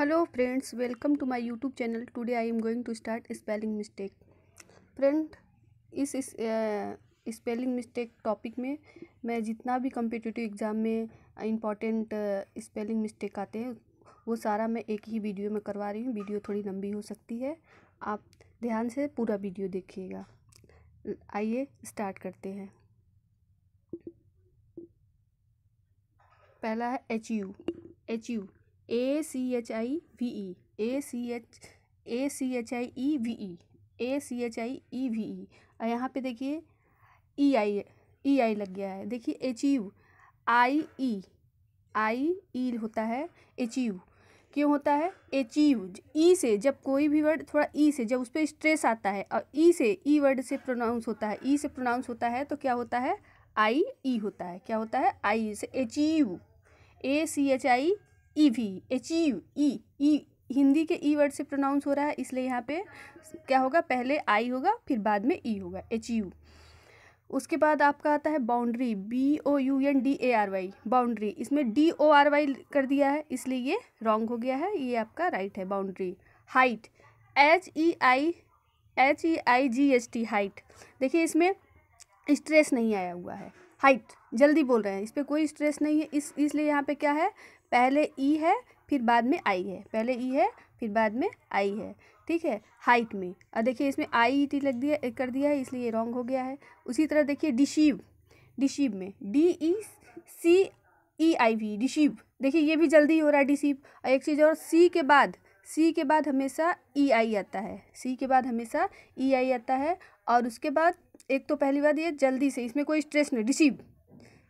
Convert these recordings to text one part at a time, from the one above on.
Hello friends welcome to my YouTube channel today I am going to start spelling mistake friend इस spelling mistake topic में मैं जितना भी competitive exam में important spelling mistake आते हैं वो सारा मैं एक ही वीडियो में करवा रही हूँ वीडियो थोड़ी लंबी हो सकती है आप ध्यान से पूरा वीडियो देखिएगा आइए स्टार्ट करते हैं पहला है H U H U A C H I V E A C H A C H I E V E A C H I E V E और यहाँ पे देखिए ई आई ई आई लग गया है देखिए एचीव आई ई आई ई होता है एचीव क्यों होता है एचीव ई e से जब कोई भी वर्ड थोड़ा ई e से जब उस पर स्ट्रेस आता है और ई e से ई वर्ड से प्रोनाउंस होता है ई से प्रोनाउंस होता है तो क्या होता है आई ई होता है क्या होता है आई से achieve A C H I E V H E U E E Hindi के ई e वर्ड से प्रोनाउंस हो रहा है इसलिए यहाँ पे क्या होगा पहले आई होगा फिर बाद में ई e होगा एच यू e उसके बाद आपका आता है boundary B O U N D A are Y boundary इसमें डी ओ आर वाई कर दिया है इसलिए ये रॉन्ग हो गया है ये आपका राइट है boundary height H E I H E I G H T height देखिए इसमें स्ट्रेस नहीं आया हुआ है हाइट जल्दी बोल रहे हैं इस पर कोई स्ट्रेस नहीं है इस इसलिए यहाँ पे क्या है पहले ई है फिर बाद में आई है पहले ई है फिर बाद में आई है ठीक है हाइट में और देखिए इसमें आई ई टी लग दिया कर दिया है इसलिए ये रॉन्ग हो गया है उसी तरह देखिए डिशीव डिशीव में D E C E I we डिशीव देखिए ये भी जल्दी हो रहा है डिशीव और एक चीज़ और सी के बाद सी के बाद हमेशा ई e आई आता है सी के बाद हमेशा ई e आई आता है और उसके बाद एक तो पहली बात ये जल्दी से इसमें कोई स्ट्रेस नहीं डिशीव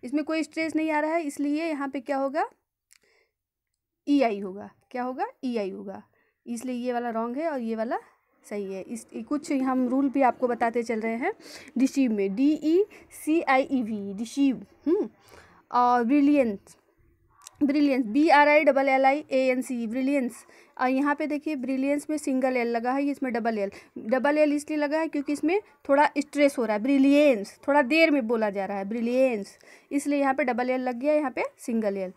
इसमें कोई स्ट्रेस नहीं आ रहा है इसलिए यहाँ पे क्या होगा ई e आई होगा क्या होगा ई e आई होगा इसलिए ये वाला रॉन्ग है और ये वाला सही है इस कुछ हम रूल भी आपको बताते चल रहे हैं डिशीव में D E C I E V deceive और brilliance brilliance B R I double L I A N C brilliance और यहाँ पे देखिए ब्रिलियंस में सिंगल एल लगा है इसमें डबल एल डबल एल इसलिए लगा है क्योंकि इसमें थोड़ा स्ट्रेस हो रहा है ब्रिलियंस थोड़ा देर में बोला जा रहा है ब्रिलियंस इसलिए यहाँ पे डबल एल लग गया यहाँ पे सिंगल एल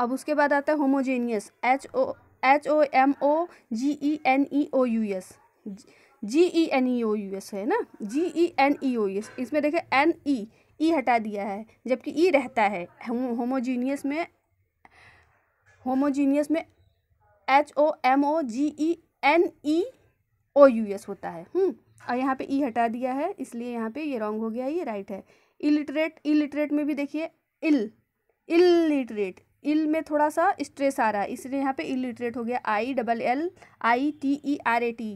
अब उसके बाद आता है homogeneous H O H O M O G E N E O U S G E N E O U S है ना G E N E O U S इसमें देखें N E e, E e हटा दिया है जबकि ई e रहता है होमोजीनियस में होमोजीनियस में H O M O G E N E O U S होता है हम्म, और यहाँ पे ई हटा दिया है इसलिए यहाँ पे ये रॉन्ग हो गया ये राइट है इलिटरेट इलिटरेट में भी देखिए इल इलिटरेट इल में थोड़ा सा स्ट्रेस आ रहा है इसलिए यहाँ पे इलिटरेट हो गया I double L I T E R A T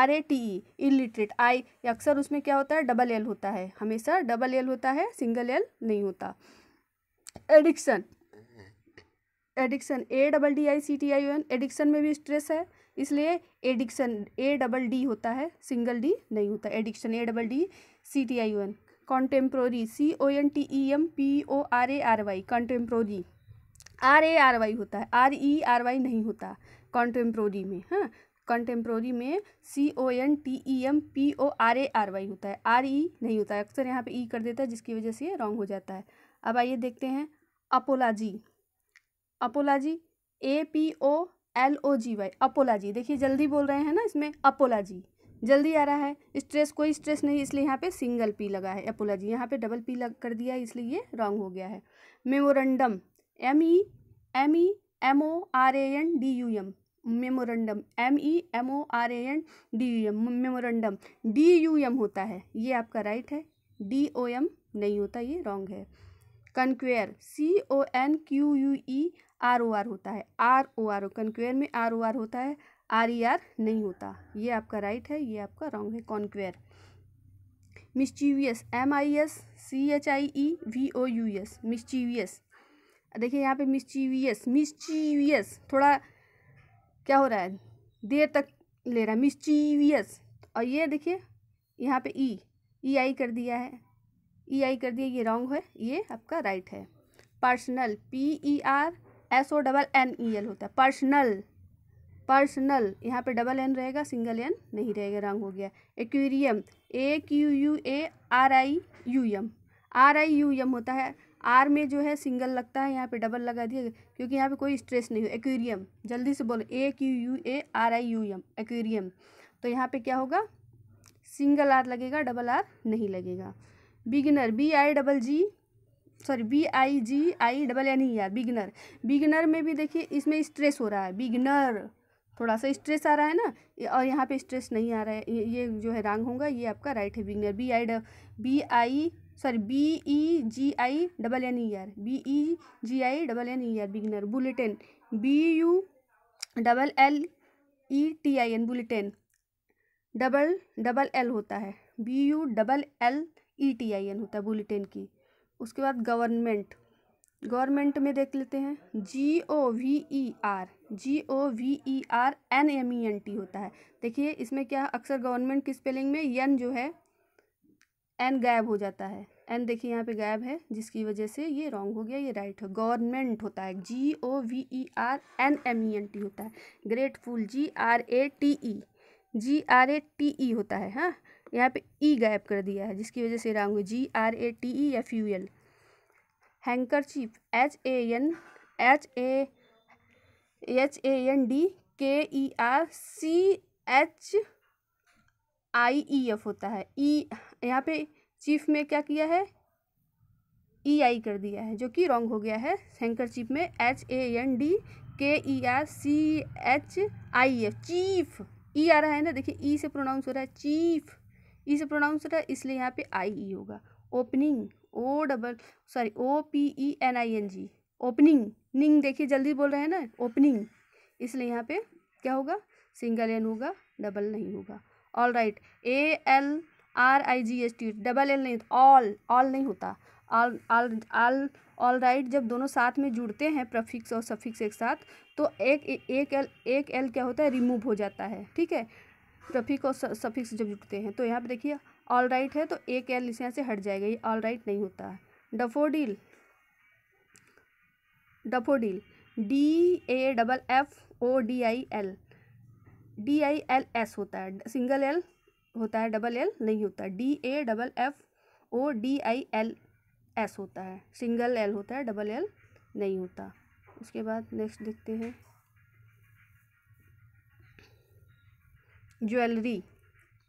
R A T E illiterate I अक्सर उसमें क्या होता है डबल एल होता है हमेशा डबल एल होता है सिंगल एल नहीं होता addiction addiction A double D I C T I N addiction में भी स्ट्रेस है इसलिए एडिक्शन ए डबल डी होता है सिंगल डी नहीं होता addiction A double D C T I N contemporary C O N T E M P O R A are Y contemporary R A R Y होता है R E R Y नहीं होता contemporary में हाँ contemporary में C O N T E M P O R A R Y होता है R E e नहीं होता है अक्सर यहाँ पे ई e कर देता है जिसकी वजह से ये रॉन्ग हो जाता है अब आइए देखते हैं apology apology A P O L O G Y apology देखिए जल्दी बोल रहे हैं ना इसमें अपोलाजी जल्दी आ रहा है स्ट्रेस कोई स्ट्रेस नहीं इसलिए यहाँ पे सिंगल पी लगा है अपोलॉजी यहाँ पे डबल पी लग कर दिया है इसलिए ये रॉन्ग हो गया है memorandum M E M E M O R A N D U M memorandum M E M O R A N D U M memorandum D U M होता है ये आपका राइट है डी ओ एम नहीं होता ये wrong है conqueror C O N Q U E R O R होता है आर ओ आर ओ कनक्वेयर में आर ओ आर होता है आर ई आर नहीं होता ये आपका राइट है ये आपका रॉन्ग है conqueror mischievous M I S C H I E V O U S mischievous देखिए यहाँ पे मिस्चीवियस मिस्चीवियस थोड़ा क्या हो रहा है देर तक ले रहा है मिस्चीवियस और ये देखिए यहाँ पे ई ई आई कर दिया है ई e आई कर दिया ये रॉन्ग है ये आपका राइट है personal P E R S O double N E L होता है पर्सनल पर्सनल यहाँ पे डबल एन रहेगा सिंगल एन नहीं रहेगा रंग हो गया aquarium A Q U A R I U M R I U M होता है आर में जो है सिंगल लगता है यहाँ पे डबल लगा दिया क्योंकि यहाँ पे कोई स्ट्रेस नहीं हो एक्वेरियम जल्दी से बोलो A Q U A R I U M aquarium तो यहाँ पे क्या होगा सिंगल आर लगेगा डबल आर नहीं लगेगा beginner B I double G sorry B I G I double या नहीं यार बिगनर बिगिनर में भी देखिए इसमें स्ट्रेस हो रहा है बिगनर थोड़ा सा स्ट्रेस आ रहा है ना और यहाँ पे स्ट्रेस नहीं आ रहा है ये जो है रॉन्ग होगा ये आपका राइट है beginner B I double B I sorry B E G I double N E R B E G I double N E R beginner bulletin B U double L E T I N bulletin double double L होता है B U double L E T I N होता है bulletin की उसके बाद government government में देख लेते हैं G O V E R G O V E R N M E N T होता है देखिए इसमें क्या अक्सर गवर्नमेंट की स्पेलिंग में यन जो है एन गायब हो जाता है एन देखिए यहाँ पे गायब है जिसकी वजह से ये रॉन्ग हो गया ये राइट हो गवर्नमेंट होता है G O V E R N M E N T होता है grateful G R A T E G R A T E होता है हाँ यहाँ पे ई e गायब कर दिया है जिसकी वजह से रॉन्ग हो G R A T E F U L handkerchief H A N H A H A N D K E R C H I E F होता है ई e, यहाँ पे चीफ में क्या किया है E e आई कर दिया है जो कि रॉन्ग हो गया है हैंकर चीफ में H A N D K E R C H I F chief E आ रहा है ना देखिए ई e से प्रोनाउंस हो रहा है चीफ ई e से प्रोनाउंस हो रहा है इसलिए यहाँ पे आई ई होगा opening O double sorry O P E N I N G opening निंग देखिए जल्दी बोल रहे हैं ना ओपनिंग इसलिए यहाँ पे क्या होगा सिंगल एन होगा डबल नहीं होगा all right A L R I G S T double L नहीं ऑल ऑल नहीं होता ऑल ऑल ऑल राइट जब दोनों साथ में जुड़ते हैं प्रफिक्स और सफिक्स एक साथ तो एक एक एल एक एल क्या होता है रिमूव हो जाता है ठीक है प्रफिक्स और सफिक्स जब जुड़ते हैं तो यहाँ पर देखिए ऑल राइट है तो एक एल इस यहाँ से हट जाएगा ये ऑल राइट नहीं होता है daffodil daffodil D A double F O D I L D I L S होता है सिंगल एल होता है डबल एल नहीं होता D A double F O D I L S होता है सिंगल एल होता है डबल एल नहीं होता उसके बाद नेक्स्ट देखते हैं jewellery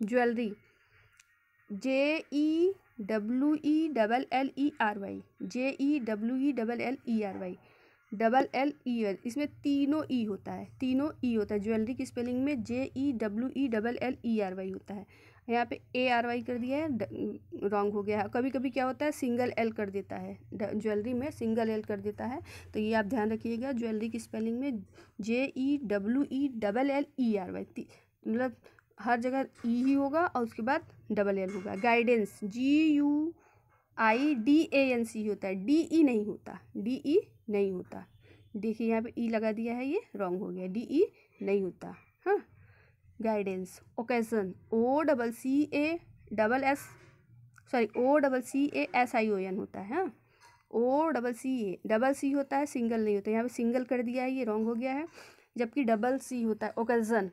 jewellery J E W E double L E R Y J E W E double L E R Y double L E L इसमें तीनों ई होता है तीनों ई होता है ज्वेलरी की स्पेलिंग में J E W E double L E R Y होता है यहाँ पे ए आर वाई कर दिया है रॉन्ग हो गया है कभी कभी क्या होता है सिंगल एल कर देता है ज्वेलरी में सिंगल एल कर देता है तो ये आप ध्यान रखिएगा ज्वेलरी की स्पेलिंग में J E W E double L E R Y मतलब हर जगह ई ही होगा और उसके बाद डबल एल होगा guidance G U I D A N C होता है डी ई नहीं होता डी ई नहीं होता देखिए यहाँ पे ई e लगा दिया है ये रॉन्ग हो गया डी ई e नहीं होता हाँ guidance occasion O double C A double S sorry O double C A S I O N होता है हाँ ओ double C A double C होता है सिंगल नहीं होता यहाँ पे सिंगल कर दिया है ये रॉन्ग हो गया है जबकि डबल सी होता है ओकेजन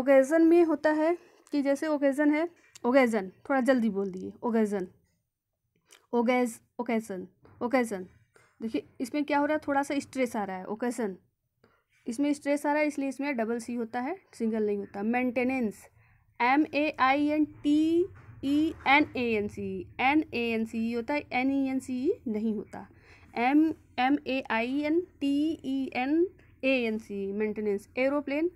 ओकेजन में होता है कि जैसे ओकेजन है ओकेजन थोड़ा जल्दी बोल दिए ओकेजन ओगेज ओकेजन ओकेजन देखिए इसमें क्या हो रहा है थोड़ा सा स्ट्रेस आ रहा है ओकेशन इसमें स्ट्रेस आ रहा है इसलिए इसमें डबल सी होता है सिंगल नहीं होता maintenance M A I N T E N A N C N A N C E होता है N E N C E नहीं होता M M A I N T E N A N C maintenance aeroplane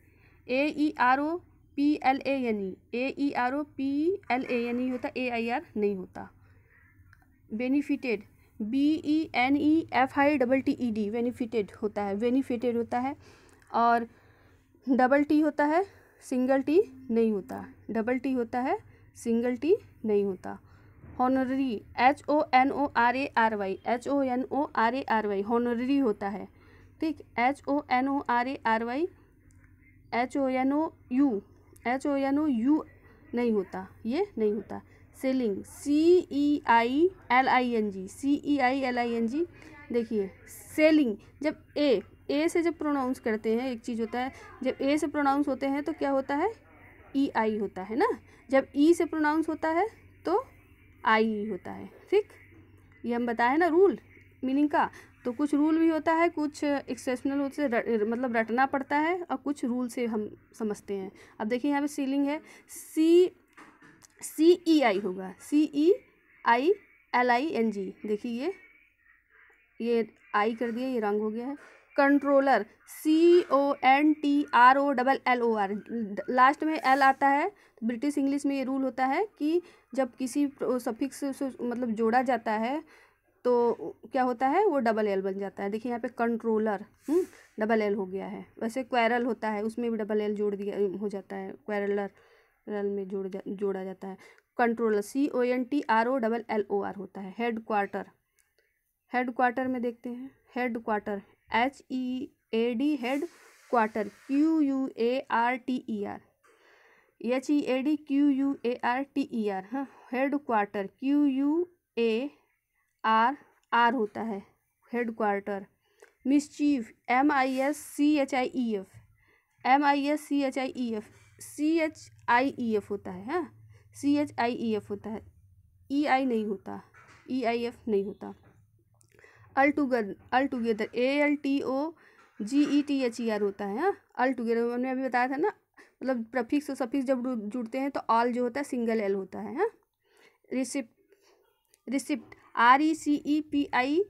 A E R O P L A N E A E R O P L A N E होता A I R नहीं होता benefited B E N E F I double T E D benefited होता है benefited होता है और double T होता है सिंगल टी नहीं होता डबल टी होता है सिंगल टी नहीं होता honorary H O N O R A are Y H O N O R A are Y honorary होता है ठीक H O N O R A are Y H O N O U H O N O U नहीं होता ये नहीं होता ceiling C E I L I N G C E I L I N G देखिए ceiling जब ए ए से जब pronounce करते हैं एक चीज़ होता है जब ए से प्रोनाउंस होते हैं तो क्या होता है ई e आई होता है ना जब ई e से प्रोनाउंस होता है तो आई होता है ठीक ये हम बताए ना रूल मीनिंग का तो कुछ रूल भी होता है कुछ एक्सेप्शनल रूल से मतलब रटना पड़ता है और कुछ रूल से हम समझते हैं अब देखिए यहाँ पे सीलिंग है सी सी ई आई होगा सी E I L I N G देखिए ये ये आई कर दिया ये रंग हो गया है controller C O N T R O double L O R last में एल आता है ब्रिटिश इंग्लिश में ये रूल होता है कि जब किसी सफिक्स मतलब जोड़ा जाता है तो क्या होता है वो डबल एल बन जाता है देखिए यहाँ पे कंट्रोलर हम्म, डबल एल हो गया है वैसे क्वेरल होता है उसमें भी डबल एल जोड़ दिया हो जाता है क्वायरलर रल में जोड़ जा, जोड़ा जाता है controller C O N T R O double L O R होता है हेड क्वार्टर हेड क्वार्टर में देखते हैं headquarter H E A D headquarter Q U A R T E R H E A D Q U A R T E R हाँ headquarter Q U A R R होता है headquarter mischief M I S C H I E F M I S C H I E F C H I E F होता है हाँ सी H I E F होता है E e आई नहीं होता ई आई F नहीं होता altogether altogether A L T O G E T H E R होता है हाँ अल टुगेदर मैंने अभी बताया था ना मतलब प्रफिक्स और सफिक्स जब जुड़ते हैं तो ऑल जो होता है सिंगल एल होता है हाँ receipt receipt R E C E P I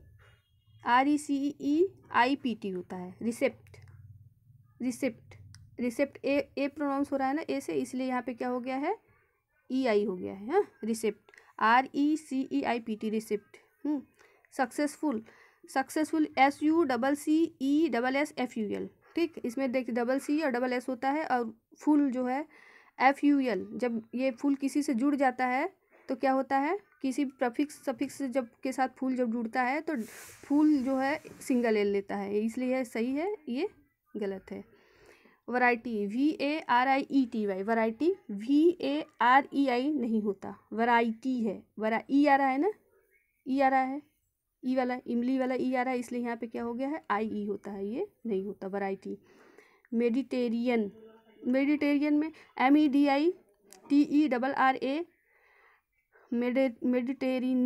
R E C E I P T होता है receipt receipt receipt uh uh pronounce हो रहा है ना ए से इसलिए यहाँ पे क्या हो गया है ई e आई हो गया है हाँ receipt R E C E I P T receipt successful successful S U double C E double S F U L ठीक इसमें देख डबल सी और डबल एस होता है और फुल जो है एफ यू एल जब ये फुल किसी से जुड़ जाता है तो क्या होता है किसी प्रफिक्स सफिक्स जब के साथ फूल जब जुड़ता है तो फूल जो है सिंगल एल लेता है इसलिए सही है ये गलत है variety V A R I E T Y variety V A R E I नहीं होता वराइटी है वरा ई e आ रहा है ना ई e आ रहा है ई e वाला इमली वाला ई आ रहा है इसलिए यहाँ पे क्या हो गया है आई ई होता है ये नहीं होता वराइटी मेडिटेरियन मेडिटेरियन में M E D I T E double R A Mediterranean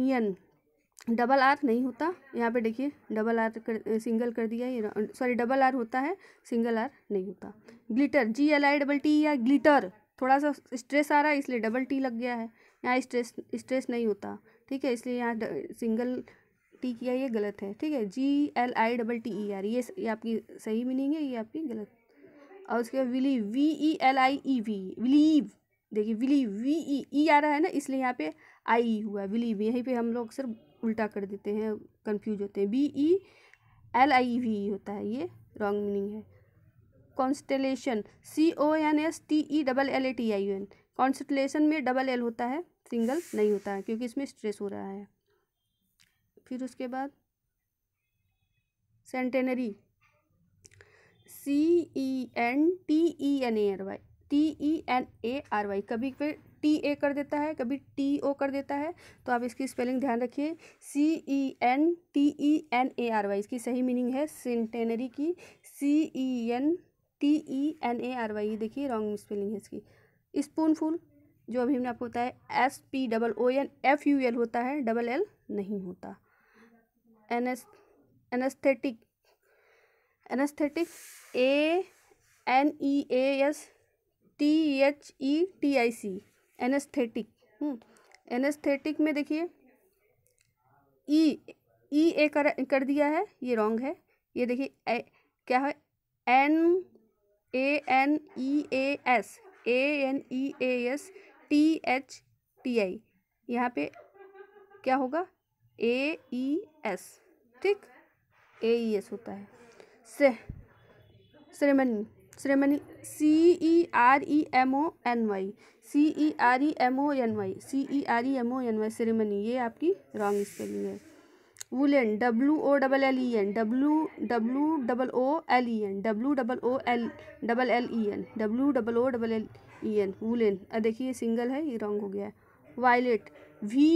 double R नहीं होता यहाँ पे देखिए डबल आर कर सिंगल कर दिया ये सॉरी डबल आर होता है सिंगल आर नहीं होता glitter G L I double T या ग्लिटर थोड़ा सा स्ट्रेस आ रहा है इसलिए डबल टी लग गया है यहाँ स्ट्रेस स्ट्रेस नहीं होता ठीक है इसलिए यहाँ सिंगल टी किया ये गलत है ठीक है G L I double T E R ये ये आपकी सही मीनिंग है ये आपकी गलत और उसके बाद believe V E L I E V believe देखिए विली वी ई ई आ रहा है ना इसलिए यहाँ पे आई हुआ विलीव यहीं पे हम लोग अक्सर उल्टा कर देते हैं कंफ्यूज होते हैं B E L I V होता है ये रॉन्ग मीनिंग है constellation C O N S T E double L A T I N constellation में डबल एल होता है सिंगल नहीं होता है क्योंकि इसमें स्ट्रेस हो रहा है फिर उसके बाद centenary C E N T E N A R Y T E N A R Y कभी कभी टी ए कर देता है कभी टी ओ कर देता है तो आप इसकी स्पेलिंग ध्यान रखिए C E N T E N A R Y इसकी सही मीनिंग है सेंटेनरी की C E N T E N A R Y देखिए रॉन्ग स्पेलिंग है इसकी स्पूनफुल जो अभी हमने आपको बताया S P double O N F U L होता है डबल एल नहीं होता एनएस anesthetic anesthetic A N E S T H E T I C anesthetic hmm, anesthetic में देखिए ई ई ए कर कर दिया है ये रॉन्ग है ये देखिए क्या है N A N E A S A N E A S T H T I यहाँ पे क्या होगा ए ई एस ठीक ए ई एस होता है से ceremony ceremony C E R E M O N Y C E R E M O N Y C E R E M O N Y ceremony ये आपकी wrong spelling है woollen W O double L E N W W double O L E N W double O L double L E N W double O double L E N woollen देखिए ये single है ये wrong हो गया है violet V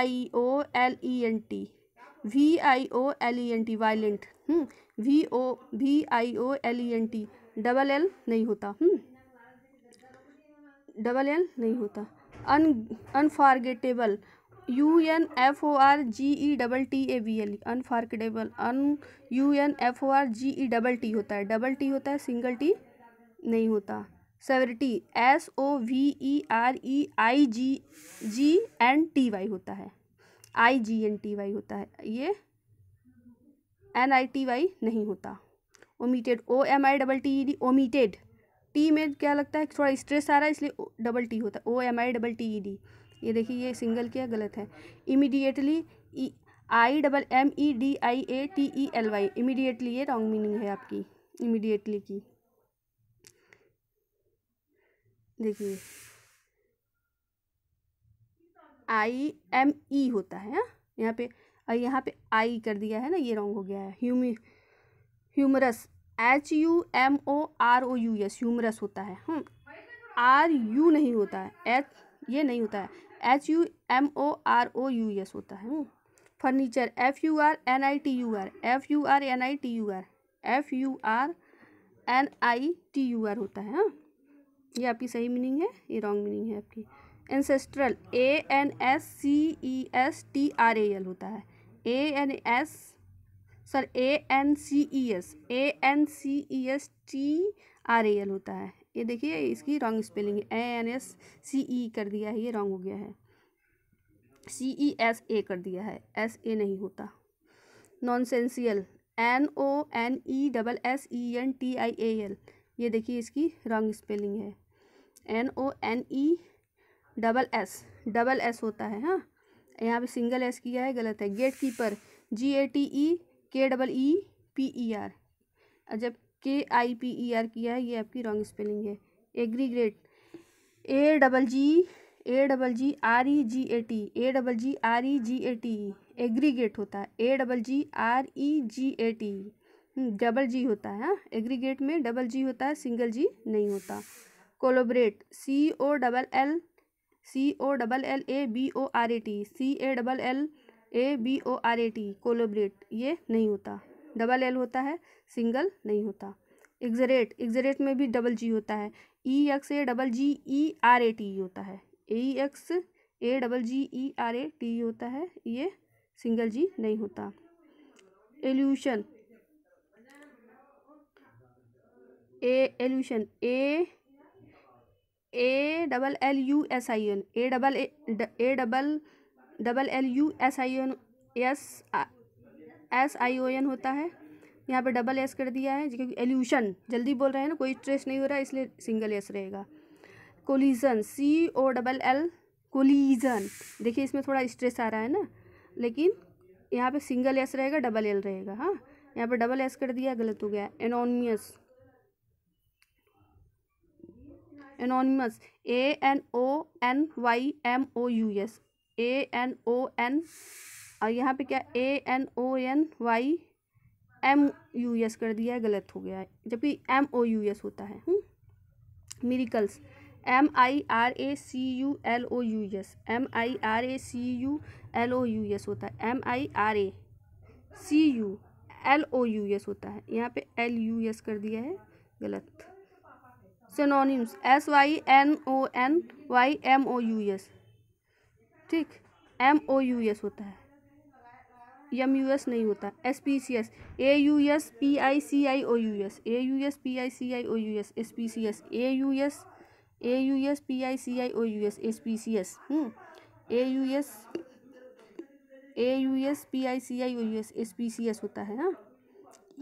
I O L E N T V I O L E N T violent V O V I O L E N T double L नहीं होता hmm. Double L नहीं होता un unforgettable U N F O R G E double T A B L unforgettable un U N F O R G E double T होता है double T होता है single T नहीं होता sovereignty S O V E R E I G G N T Y होता है I G N T Y होता है ये एन आई टी वाई नहीं होता omitted O M I double T E D omitted T में क्या लगता है थोड़ा स्ट्रेस आ रहा है इसलिए डबल टी होता है O M I double T E D ये देखिए ये सिंगल क्या गलत है immediately I double M E D I A T E L Y immediately ये रॉन्ग मीनिंग है आपकी इमीडिएटली की देखिए आई एम ई होता है हाँ? यहाँ पे यहाँ पे आई कर दिया है ना ये रॉन्ग हो गया है human humorous H U M O R O U S humorous होता है हम आर यू नहीं होता है एच ये नहीं होता है H U M O R O U S होता है hmm, furniture F U R N I T U R F U R N I T U R F U R N I T U R होता है हाँ, ये आपकी सही meaning है ये रॉन्ग मीनिंग है आपकी ancestral A N S C E S T R A L होता है ए एन एस सर A N C E S A N C E S T R A L होता है ये देखिए इसकी रॉन्ग स्पेलिंग है ए एन एस सी ई कर दिया है ये रॉन्ग हो गया है सी ई एस ए कर दिया है एस ए नहीं होता non essential N O N E double S E N T I A L ये देखिए इसकी रॉन्ग स्पेलिंग है एन ओ N E double S double S होता है हाँ यहाँ पे सिंगल एस किया है गलत है gatekeeper G A T E K double E P E R और जब के आई पी ई आर किया है ये आपकी रॉन्ग स्पेलिंग है aggregate A double G A double G R E G A T A double G R E G A T aggregate होता है A double G R E G A T double G होता है aggregate हाँ। में double G होता है single G नहीं होता collaborate C O double L C O double L A B O R A T C A double L A B O R A T collaborate ये नहीं होता double L होता है single नहीं होता एग्जरेट एग्जरेट में भी डबल जी होता है E X A double G E R A T होता है A X A double G E R A T होता है ये सिंगल जी नहीं होता allusion A allusion A A double L U S I N A double A double double L U S I N S S I O N होता है यहाँ पर double S कर दिया है क्योंकि एल्यूशन जल्दी बोल रहे हैं ना कोई स्ट्रेस नहीं हो रहा है इसलिए सिंगल एस रहेगा collision C O double L collision देखिए इसमें थोड़ा स्ट्रेस आ रहा है ना लेकिन यहाँ पे सिंगल एस रहेगा डबल एल रहेगा हाँ यहाँ पर डबल एस कर दिया गलत हो गया anonymous anonymous A N O N Y M O U S A N O N और यहाँ पे क्या A N O N Y M U S कर दिया है गलत हो गया है जबकि एम ओ यू एस होता है miraculous M I R A C U L O U S M I R A C U L O U S होता है M I R A C U L O U S होता है यहाँ पे L U S कर दिया है गलत सिनोनिम्स एस वाई एन ओ N Y M O U S ठीक एम ओ यू एस होता है एम यू एस नहीं होता S P C S A U S P I C I O U S A U S P I C I O U S S P C S A U S A U S P I C I O U S S P C S A U S A U S P I C I O U S S P C S होता है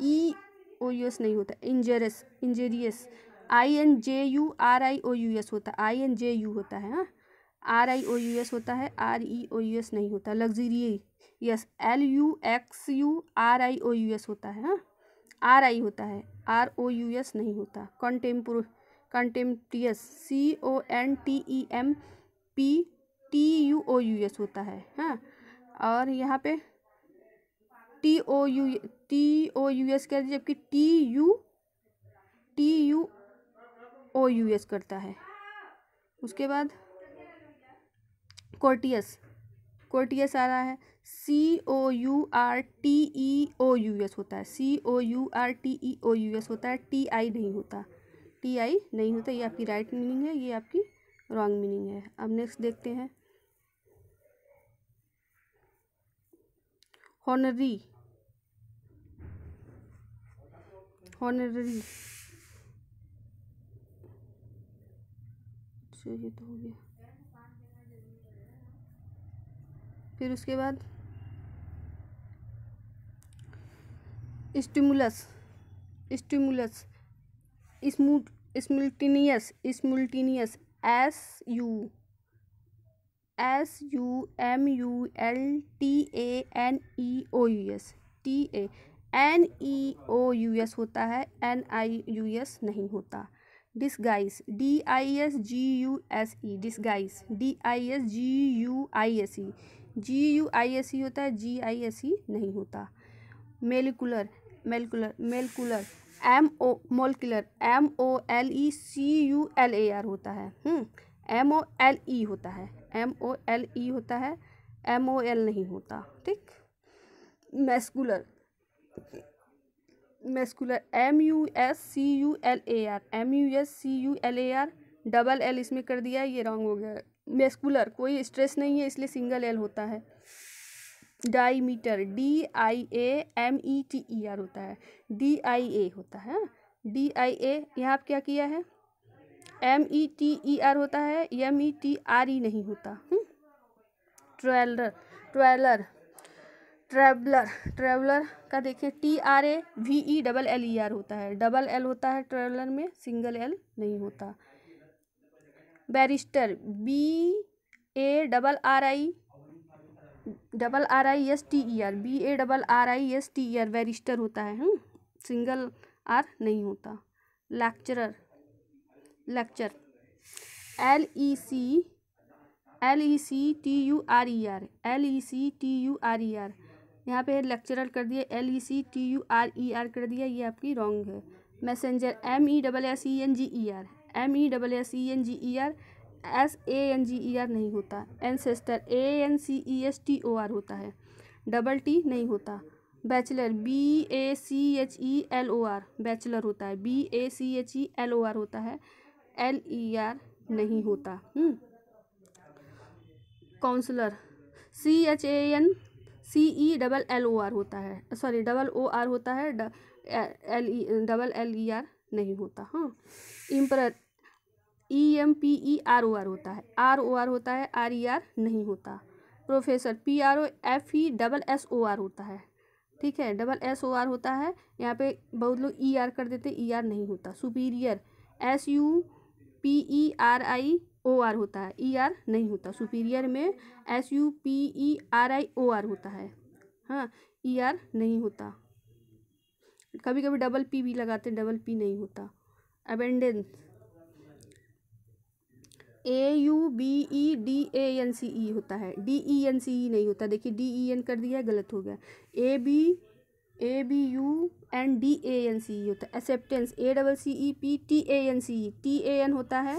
E O U S नहीं होता injurious injurious I N J U R I O U S होता है I N J U होता है हाँ R I O U S होता है R E O U S नहीं होता luxurious yes L U X U R I O U S होता है आर हाँ? आई होता है आर ओ यू एस नहीं होता कंटेम्प्रो contemptuous C O N T E M P T U O U S होता है हाँ और यहाँ पे T O U T O U S कर जबकि T U T U O U S करता है उसके बाद कोर्टियस कोर्टियस आ रहा है C O U R T E O U S होता है C O U R T E O U S होता है टी आई नहीं होता टी आई नहीं होता ये आपकी राइट right मीनिंग है ये आपकी रॉन्ग मीनिंग है अब नेक्स्ट देखते हैं हॉनरी हॉनरी तो हो गया फिर उसके बाद स्टिमुलस स्टिमुलस स्मूट simultaneous S U S U M U L T N E O U S T A N E O U S होता है एन आई यू एस नहीं होता disguise D I S G U S E disguise D I S G U I S E G U I S E होता है G I S E नहीं होता molecular molecular molecular M O molecular M O L E C U L A R होता है हम्म, M O L E होता है M O L E होता है एम ओ एल नहीं होता ठीक muscular muscular M U S C U L A R M U S C U L A R double L इसमें कर दिया ये रॉन्ग हो गया मेस्कुलर कोई स्ट्रेस नहीं है इसलिए सिंगल एल होता है diameter D I A M E e T E e R होता है डी आई ए होता है डी आई ए यहाँ आप क्या किया है M E T E R होता है M E T R E नहीं होता ट्रेलर ट्रेलर ट्रेवलर ट्रेवलर का देखें T R A V E double L E R होता है डबल एल होता है ट्रेवलर में सिंगल एल नहीं होता barrister B A double R I double R I S T E R B A double R I S T E R barrister होता है hmm hmm, single R नहीं होता lecturer lecture L E C L E C T U R E R L E C T U R E R यहाँ पे lecturer कर दिया L E C T U R E R कर दिया ये आपकी रॉन्ग है messenger M E double S E N G E R M E double S E N G E R S A N G E R नहीं होता ancestor A N C E S T O R होता है double T नहीं होता bachelor B A C H E L O R bachelor होता है B A C H E L O R होता है एल ई आर नहीं होता counsellor C H A N C E double L O R होता है sorry double O R होता है L E double L E R नहीं होता हाँ emperor E M P E R O R होता है आर ओ आर होता है आर ई आर नहीं होता professor P R O F E double S O R होता है ठीक है डबल एस ओ आर होता है यहाँ पे बहुत लोग ई e आर कर देते ई e आर नहीं होता superior S U P E R I O R होता है ई e आर नहीं होता सुपीरियर में S U P E R I O R होता है हाँ ई आर नहीं होता कभी कभी डबल पी भी लगाते डबल पी नहीं होता abundance A U B E D A N C E होता है D E N C E नहीं होता देखिए डी ई एन कर दिया है गलत हो गया A B A B U N D A N C E होता है acceptance A double C E P T A N C E T A N होता है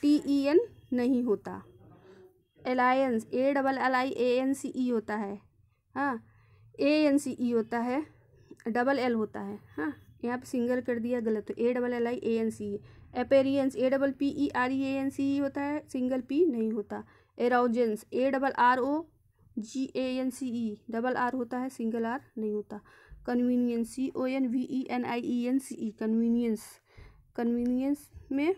टी ई एन नहीं होता alliance A double L I A N C E होता है हाँ ए N C E होता है डबल एल होता है हाँ यहाँ पर सिंगल कर दिया गलत तो A double L I A N C E appearance A double P E R E N C E होता है सिंगल पी नहीं होता arrogance A double R O G A N C E double R होता है single R नहीं होता convenience C O N V E N I E N C E convenience convenience में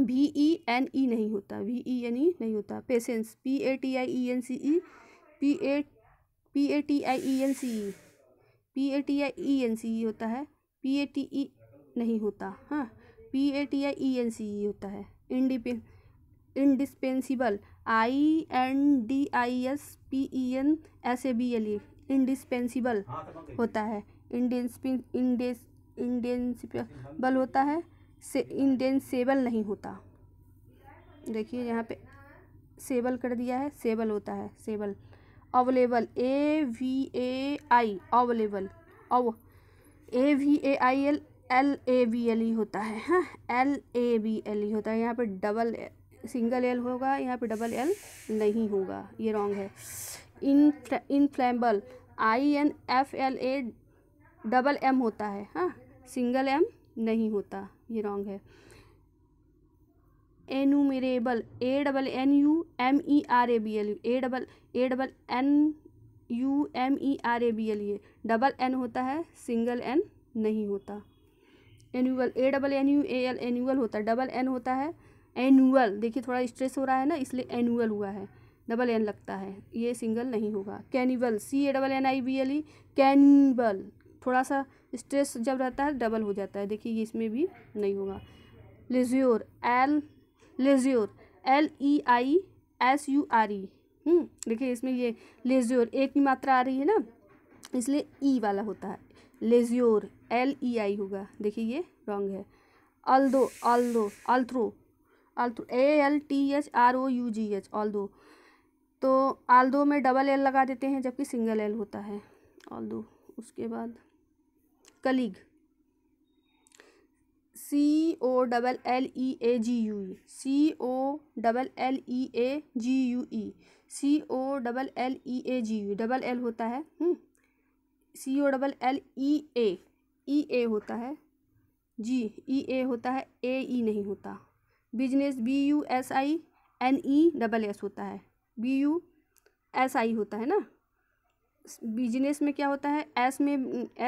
V E N E नहीं होता V E N E नहीं होता patience P A T I E N C E P A P A T I E N C E P A T I E N C E होता है P A T E नहीं होता हाँ P A T I E N C E होता है इंडिपें indispensable I N D I S P E N S A B L E indispensable होता है इंडेंस होता है से इंडेंसेबल नहीं होता देखिए यहाँ पे सेबल कर दिया है सेबल होता है सेबल available A V A I available अव A V A I L L A B L E होता है हाँ L A B L E होता है यहाँ पर डबल सिंगल एल होगा यहाँ पे डबल एल नहीं होगा ये रॉन्ग है in inflammable I N F L A double M होता है हाँ सिंगल एम नहीं होता ये रॉन्ग है innumerable A double N U M E R A B L A double A double N U M E R A B L ये double N होता है सिंगल एन नहीं होता annual A double N U A L annual होता है double N होता है annual देखिए थोड़ा स्ट्रेस हो रहा है ना इसलिए एनुअल हुआ है डबल एन लगता है ये सिंगल नहीं होगा cannibal C A double N I B L E cannibal थोड़ा सा स्ट्रेस जब रहता है डबल हो जाता है देखिए ये इसमें भी नहीं होगा leisure L leisure L E I S U R E देखिए इसमें ये लेज्योर एक ही मात्रा आ रही है ना इसलिए ई e वाला होता है लेजियोर एल ई आई होगा देखिए ये रॉन्ग है although although although although A L T H R O U G H although तो आल्दो में डबल एल लगा देते हैं जबकि सिंगल एल होता है ऑल्दो उसके बाद colleague C O double L E A G U E C O double L E A G U E C O double L E A G U double L होता है हुँ? हम्म, सी O double L E A ई ए होता है जी ई e ए होता है ए ई e नहीं होता business B U S I N E double S होता है बी यू एस आई होता है ना बिजनेस में क्या होता है एस में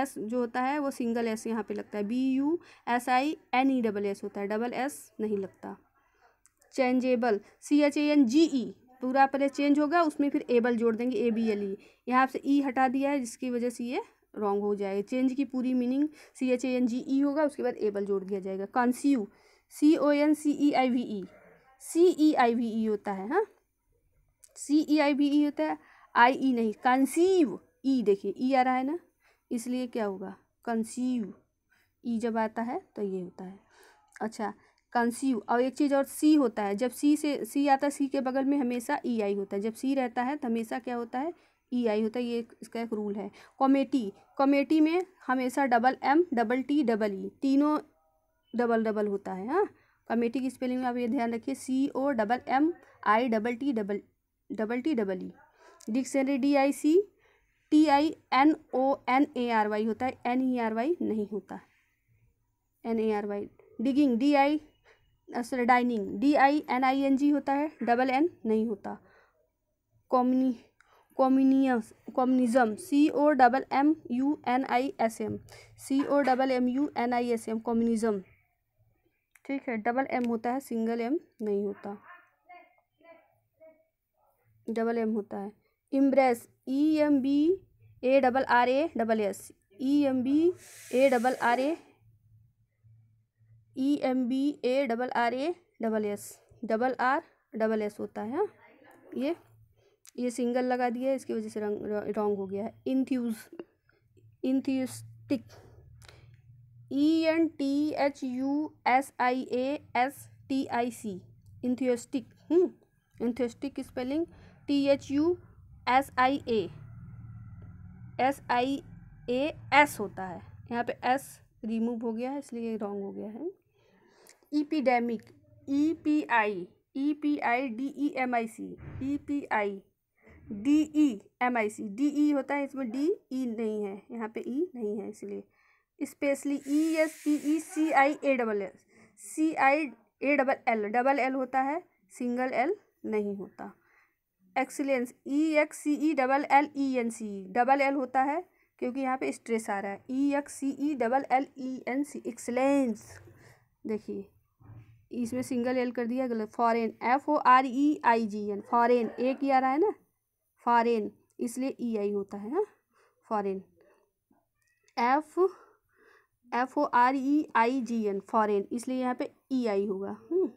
एस जो होता है वो सिंगल एस यहाँ पे लगता है B U S I N E double S होता है डबल एस नहीं लगता changeable C H A N G E पूरा पहले चेंज होगा उसमें फिर एबल जोड़ देंगे ए बी एल ई यहाँ से ई e हटा दिया है जिसकी वजह से ये रॉन्ग हो जाएगा चेंज की पूरी meaning C H A N G E होगा उसके बाद एबल जोड़ दिया जाएगा conceive C O N C E I V E C E I V E होता है हाँ सी ई आई वी ई होता है आई ई e नहीं कंसीव ई e, देखिए ई आ रहा है ना इसलिए क्या होगा कंसीव ई जब आता है तो ये होता है अच्छा कंस्यू और एक चीज़ और सी होता है जब सी से सी आता है सी के बगल में हमेशा ई आई होता है जब सी रहता है तो हमेशा क्या होता है ई आई होता है ये इसका एक रूल है कॉमेटी कॉमेटी में हमेशा double M double T double E तीनों डबल डबल होता है हाँ कमेटी की स्पेलिंग में आप ये ध्यान रखिए C O double M I double T double double T double E dictionary D I C T I O O N A R Y होता है एन ई आर वाई नहीं होता N A R Y digging D I sorry dining D I N I N G होता है double N नहीं होता कॉम्युनी कॉम्युनियस communism C O double M U N I S M C O double M U N I S M communism ठीक है double M होता है सिंगल एम नहीं होता डबल एम होता है embarrass E M B A double R A double S E M B A double R A E M B A double R A double S double R double S होता है हाँ? ये ये single लगा दिया है इसकी वजह से रंग रॉन्ग हो गया है enthuse enthusiastic E N T H U S I A S T I C enthusiastic enthusiastic spelling T H U S I A S I A S होता है यहाँ पे एस रिमूव हो गया है इसलिए रॉन्ग हो गया है epidemic E P I E P I D E M I C E P I D E M I C D E होता है इसमें डी ई नहीं है यहाँ पे ई नहीं है इसलिए specially E S P E C I A double L C I A double L double L होता है सिंगल एल नहीं होता excellence E X C E double L E N C double L होता है क्योंकि यहाँ पे stress आ रहा है E X C E double L E N C excellence देखिए इसमें सिंगल एल कर दिया गलत foreign F O R E I G N foreign A की आ रहा है ना फॉरेन इसलिए ई e आई होता है ना foreign F F O R E I G N foreign इसलिए यहाँ पे ई e आई होगा हम्म।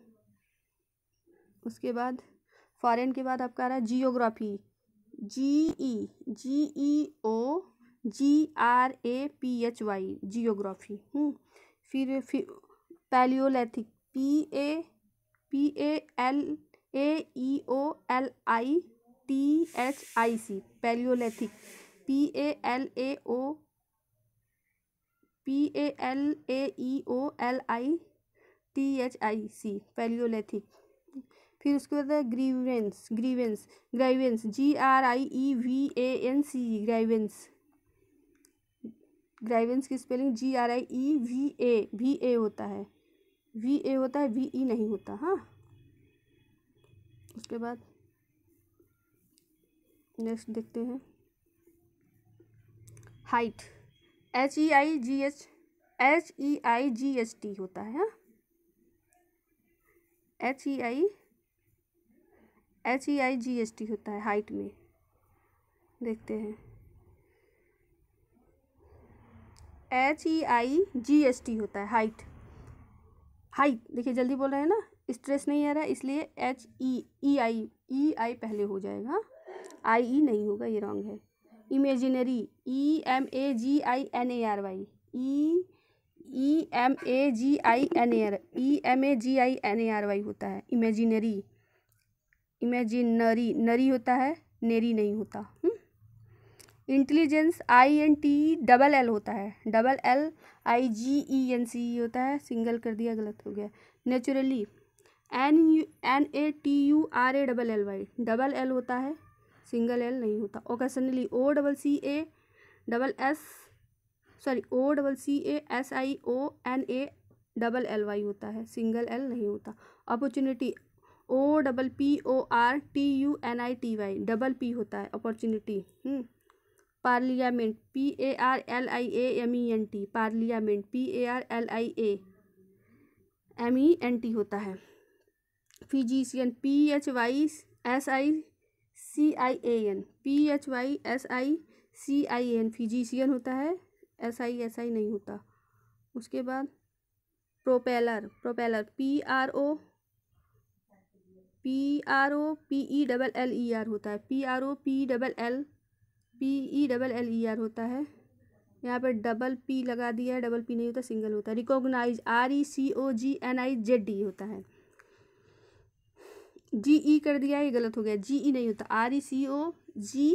उसके बाद फॉरेन के बाद आपका आ रहा है geography G E G E O G R A P H Y geography फिर फिर palaeolithic P A P A L A E O L I T H I C palaeolithic P A L A O P A L A E O L I T H I C palaeolithic फिर उसके बाद grievance grievance grievance G R I E V A N C grievance grievance की spelling G R I E V A V A होता है we A होता है V ई e नहीं होता हाँ उसके बाद नेक्स्ट देखते हैं height H E I G H H E I G H T होता है H E I H E I G S T होता है हाइट में देखते हैं H E I G S T होता है हाइट हाई देखिए जल्दी बोल रहे हैं ना स्ट्रेस नहीं आ रहा है इसलिए एच ई ई आई ई आई पहले हो जाएगा आई ई e नहीं होगा ये रॉन्ग है imaginary E M A G I N A R Y E E M A G I N A R E M A G I N A R Y होता है imaginary imaginary नरी होता है नेरी नहीं होता हुँ? हम्म? Intelligence I N T double L होता है double L I G E N C E होता है सिंगल कर दिया गलत हो गया naturally N U N A T U R A double L Y double L होता है सिंगल एल नहीं होता occasionally O double C A double S sorry O double C A S I O N A double L Y होता है single L नहीं होता opportunity O double P O R T U N I T Y double P होता है opportunity parliament P A R L I A M E N T parliament P A R L I A M E N T होता है physician P H Y S I C I A N P H Y S I C I N physician होता है S I S I नहीं होता उसके बाद propeller propeller P R O P R O P E double L E R होता है P R O P double L P E double L E R होता है यहाँ पर डबल पी लगा दिया है डबल पी नहीं होता सिंगल होता है recognized R E C O G N I Z D होता है जी ई e कर दिया ये गलत हो गया जी ई e नहीं होता R E C O G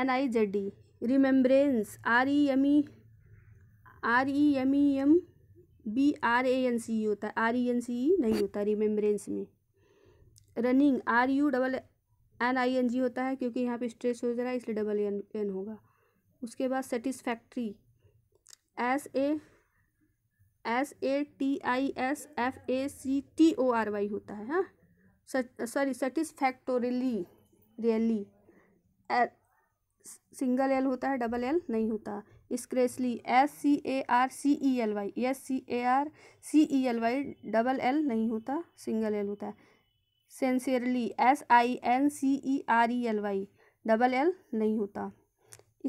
N I Z D remembrance R E M E R E M E M B R A N C E होता है R E N C E नहीं होता remembrance में running R U double N I N G होता है क्योंकि यहाँ पे स्ट्रेस हो जा रहा है इसलिए डबल एन एन होगा उसके बाद satisfactory S A S A T I S F A C T O R Y होता है हाँ sorry satisfactorily really single L होता है डबल एल नहीं होता scarcely S C A R C E L Y S C A R C E L Y double L नहीं होता single L होता है sincerely S I N C E R E L Y double L नहीं होता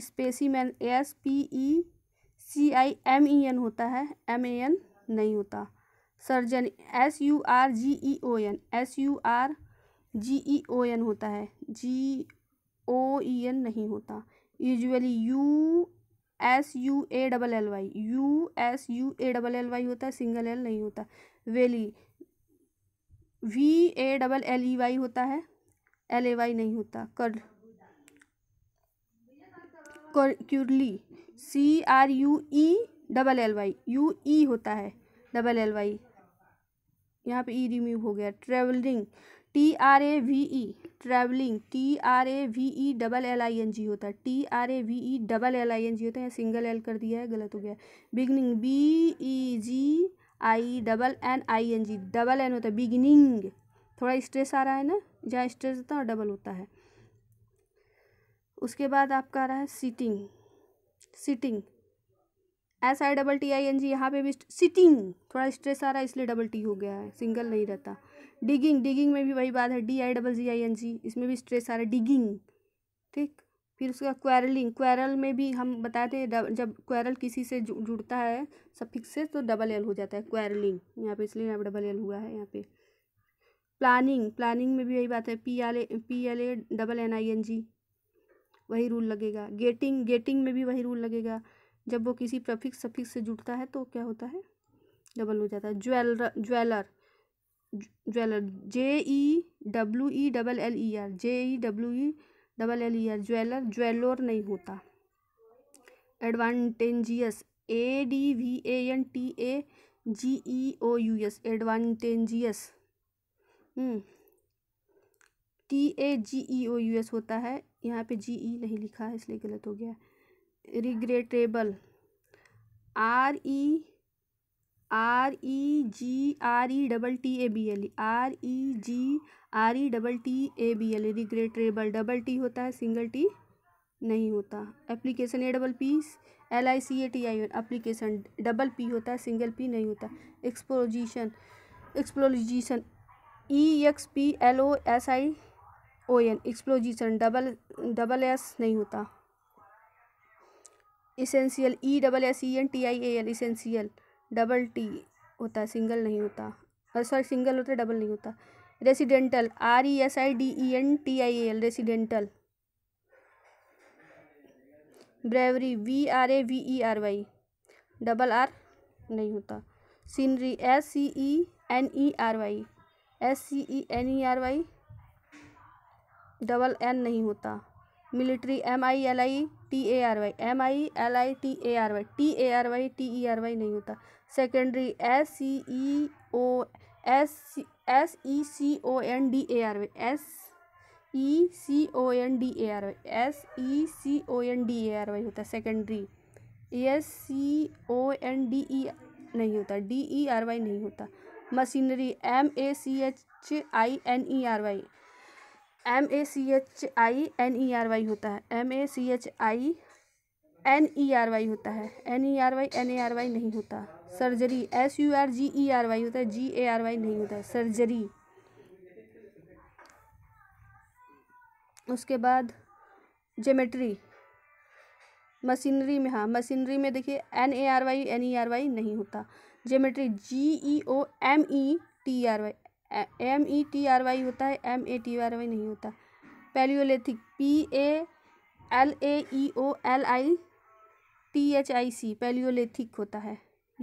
specimen S P E C I M E N होता है M A N नहीं होता surgeon S U R G E O N S U R G E O N होता है G O E N नहीं होता usually U S U A double L Y U S U A double L Y होता है single L नहीं होता valley V A double L E Y होता है एल ए वाई नहीं होता कर cruelly C R U E double L Y U E होता है डबल एल वाई यहाँ पे ई e रिमूव हो गया travelling T R A V E travelling T R A V E double L I N G होता है T R A V E double L I N G होता है single L कर दिया है गलत हो गया beginning B E G I double N I N G double N होता है बिगिनिंग थोड़ा स्ट्रेस आ रहा है ना जहाँ स्ट्रेस होता है और डबल होता है उसके बाद आपका आ रहा है sitting sitting S I double T I N G यहाँ पे भी सिटिंग थोड़ा स्ट्रेस आ रहा है इसलिए डबल टी हो गया है सिंगल नहीं रहता डिगिंग डिगिंग में भी वही बात है D I double G I N G इसमें भी स्ट्रेस आ रहा है डिगिंग ठीक फिर उसका क्वेरलिंग क्वेरल में भी हम बताए थे जब क्वेरल किसी से जुड़ता है सफिक्स से तो डबल एल हो जाता है क्वेरलिंग यहाँ पे इसलिए यहाँ पर डबल एल हुआ है यहाँ पे प्लानिंग प्लानिंग में भी यही बात है P L A P L A double N I N G वही रूल लगेगा गेटिंग गेटिंग में भी वही रूल लगेगा जब वो किसी प्रफिक्स सफिक्स से जुड़ता है तो क्या होता है डबल हो जाता है jeweller jeweller jeweller J E W E double L E R J E W E double L E R jeweller jeweller नहीं होता advantageous A D V A N T A G E O U S advantageous hmm, T A G E O U S होता है यहाँ पे जी ई नहीं लिखा है इसलिए गलत हो गया regrettable R E R E G R E double T A B L E R E G R E double T A B L E regrettable double T होता है सिंगल टी नहीं होता application A double P L I C A T I N application double P होता है single P नहीं होता exposition explosion E X P L O S I O N एक्सप्लोजिशन double double S नहीं होता essential E double S E N T I A L essential double T होता है single नहीं होता सॉरी सिंगल होता है डबल नहीं होता residential R E S I D E N T I L residential bravery V R A V E R Y double R नहीं होता scenery S C E N E R Y S C E N E R Y double N नहीं होता military M I L I T A are Y M I L I T A are Y T A are Y T E R Y नहीं होता secondary S C E O S S E C O N D A R S E C O N D A are Y S E C O N D A R Y होता है secondary S C O N D E नहीं होता D E R Y नहीं होता machinery M A C H I N E R Y M A C H I N E R Y होता है M A C H I N E R Y होता है N E R Y N A R Y नहीं होता surgery S U R G E R Y होता है G A are Y नहीं होता है सर्जरी उसके बाद जेमेट्री मशीनरी में हाँ मशीनरी में देखिए N A R Y N E R Y नहीं होता geometry G E O M E T R Y M E T R Y होता है M A T R Y नहीं होता palaeolithic P A L A E O L I T H I C palaeolithic होता है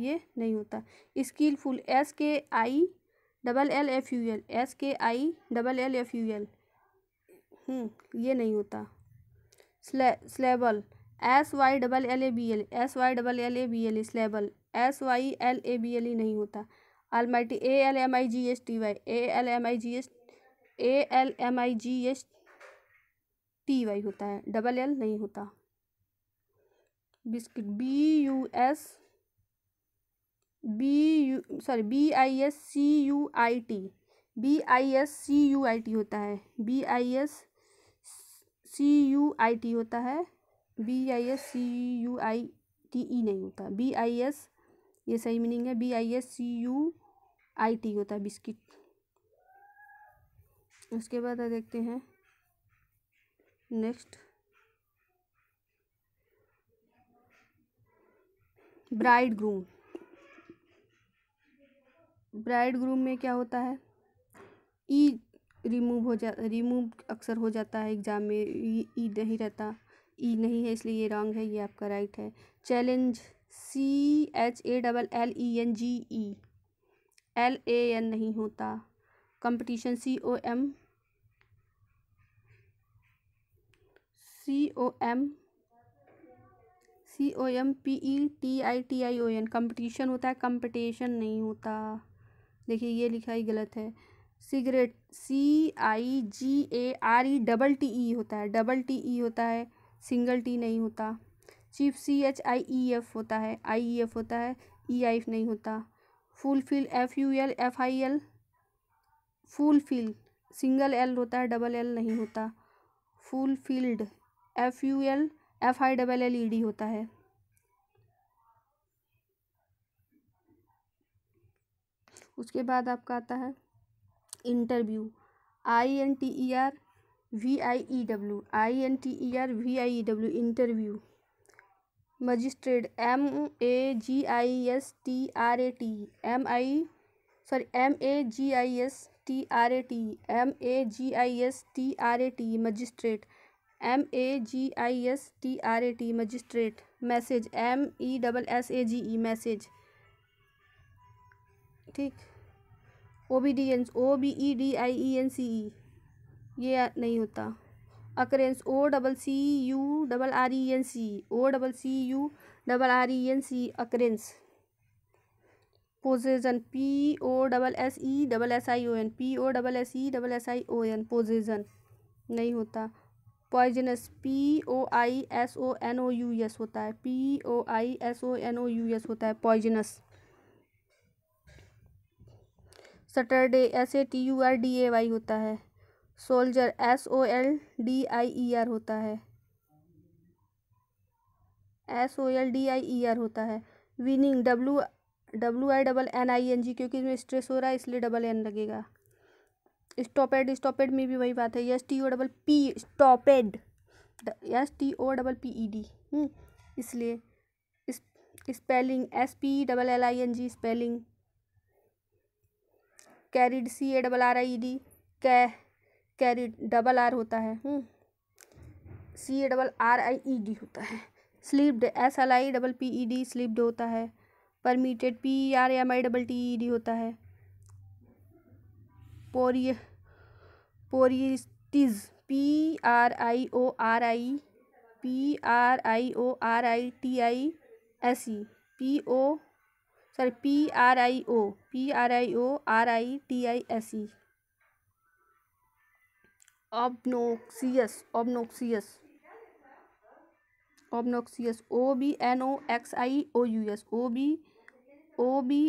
ये नहीं होता skilful S K I double L F U L S K I double L F U L ये नहीं होता syllable S Y double L A B L S Y double L A B L syllable S Y L A B L E नहीं होता almighty A L M I G S T Y A L M I G S A L M I G S T Y होता है double L नहीं होता biscuit B U S B U sorry B I S C U I T B I S C U I T होता है B I S C U I T होता है B I S C U I T E नहीं होता B I S ये सही meaning है B I S C U I T होता है बिस्किट उसके बाद देखते हैं next bride groom bride groom में क्या होता है ई रिमूव हो जा रिमूव अक्सर हो जाता है एग्ज़ाम में ई नहीं रहता ई नहीं है इसलिए ये रॉन्ग है ये आपका राइट है challenge C H A double L E N G E L A N नहीं होता competition C O M C O M C O M P E T I T I O N competition होता है competition नहीं होता देखिए ये लिखा ही गलत है cigarette C I G A R E double T E होता है डबल टी ई होता है सिंगल टी नहीं होता chief C H I E F होता है आई ई एफ होता है ई आई एफ नहीं होता fulfil F U L F I L fulfil single L होता है डबल एल नहीं होता fulfilled F U L F I double L E D होता है उसके बाद आपका आता है interview I N T E R V I E W I N T E R V I E W interview magistrate M A G I S T R A T M I sorry M A G I S T R A T M A G I S T R A T magistrate M A G I S T R A T magistrate message M E double S A G E message ठीक O B D N O B E D I E N C E ये नहीं होता occurrence O double C U double R E N C O double C U double R E N C occurrence possession P O double S E double S I O N P O double S E double S I O N possession नहीं होता poisonous P O I S O N O U S होता है P O I S O N O U S होता है poisonous Saturday S A T U R D A Y होता है soldier S O L D I E R होता है S O L D I E R होता है winning W W I double N I N G क्योंकि इसमें stress हो रहा है इसलिए डबल एन लगेगा स्टॉपेड स्टॉपेड में भी वही बात है S T O double P stopped S T O double P E D इसलिए spelling S P double L I N G spelling carried C A double R I D कै carried double R होता है C A double R I E D होता है slipped S L I double P E e D slipped होता है permitted P R M I double T E D होता है पोरिय priorities P R I O R I P R I O R I T I S S P O sorry P R I O P R I O R I T I S E obnoxious obnoxious obnoxious O B N O X I O U S O B O B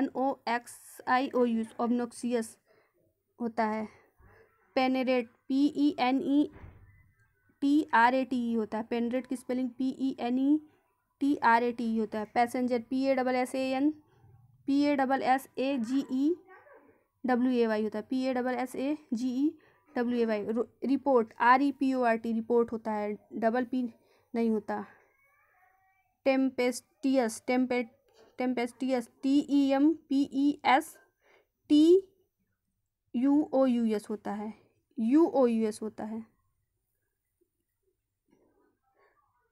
N O X I O U S obnoxious होता है penetrate P E N E T R A T E होता है penetrate की spelling P E N E T R A T E होता है passenger P A double S A N P A double S A G E W A Y होता है P A double S A G E W A Y report R E P O R T report होता है double P नहीं होता tempestuous टेम्पे tempestuous T E M P E S T U O U S होता है you O U S होता है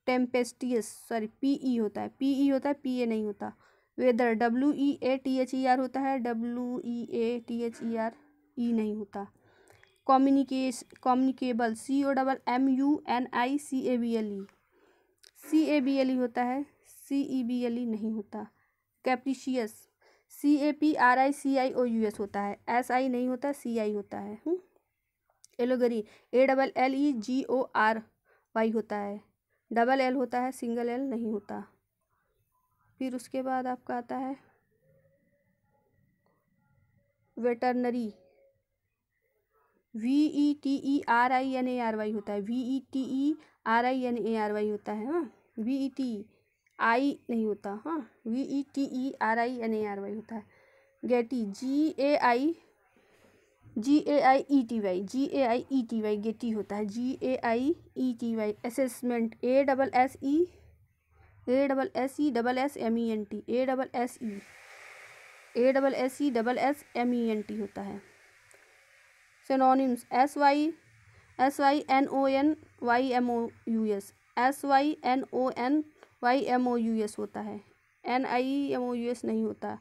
टेम्पेस्टियस sorry P E होता है पी ई e होता है पी ए नहीं होता weather W E A T H E R होता है W E A T H E R E नहीं होता कॉम्युनिकेश communicable C O double M U N I C A B L E C A B L E होता है C E B L E नहीं होता capricious C A P R I C I O U S होता है S I नहीं होता सी I होता है hmm. Allegory A double L E G O R Y होता है डबल एल होता है सिंगल एल नहीं होता फिर उसके बाद आपका आता है veterinary V E T E R I N A R Y होता है V E T E R I N A R Y होता है वी ई टी आई नहीं होता हाँ V E T E R I N A R Y होता है gaiety G A I G A I E T Y G A I E T Y gaiety होता है G A I E T Y assessment A double S E A double S E double S M E N T A double S E A double S E double S M E N T होता है synonyms S Y S Y N ओ N Y M O U S S Y N ओ N Y M O U S होता है N I M O U S नहीं होता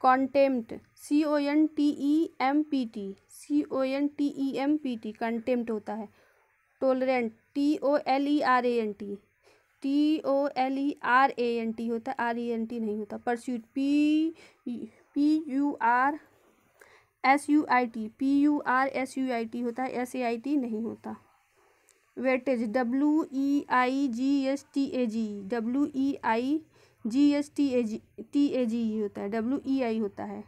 contempt C O N T E M P T C O N T E M P T contempt होता है tolerant T O L E R A N T T O L E R A N T होता है R E N T नहीं होता pursuit P P U R S U I T P U R S U I T होता है S A I T नहीं होता weightage W E I G S T A G W E I G S T A G T A G होता है W E आई होता है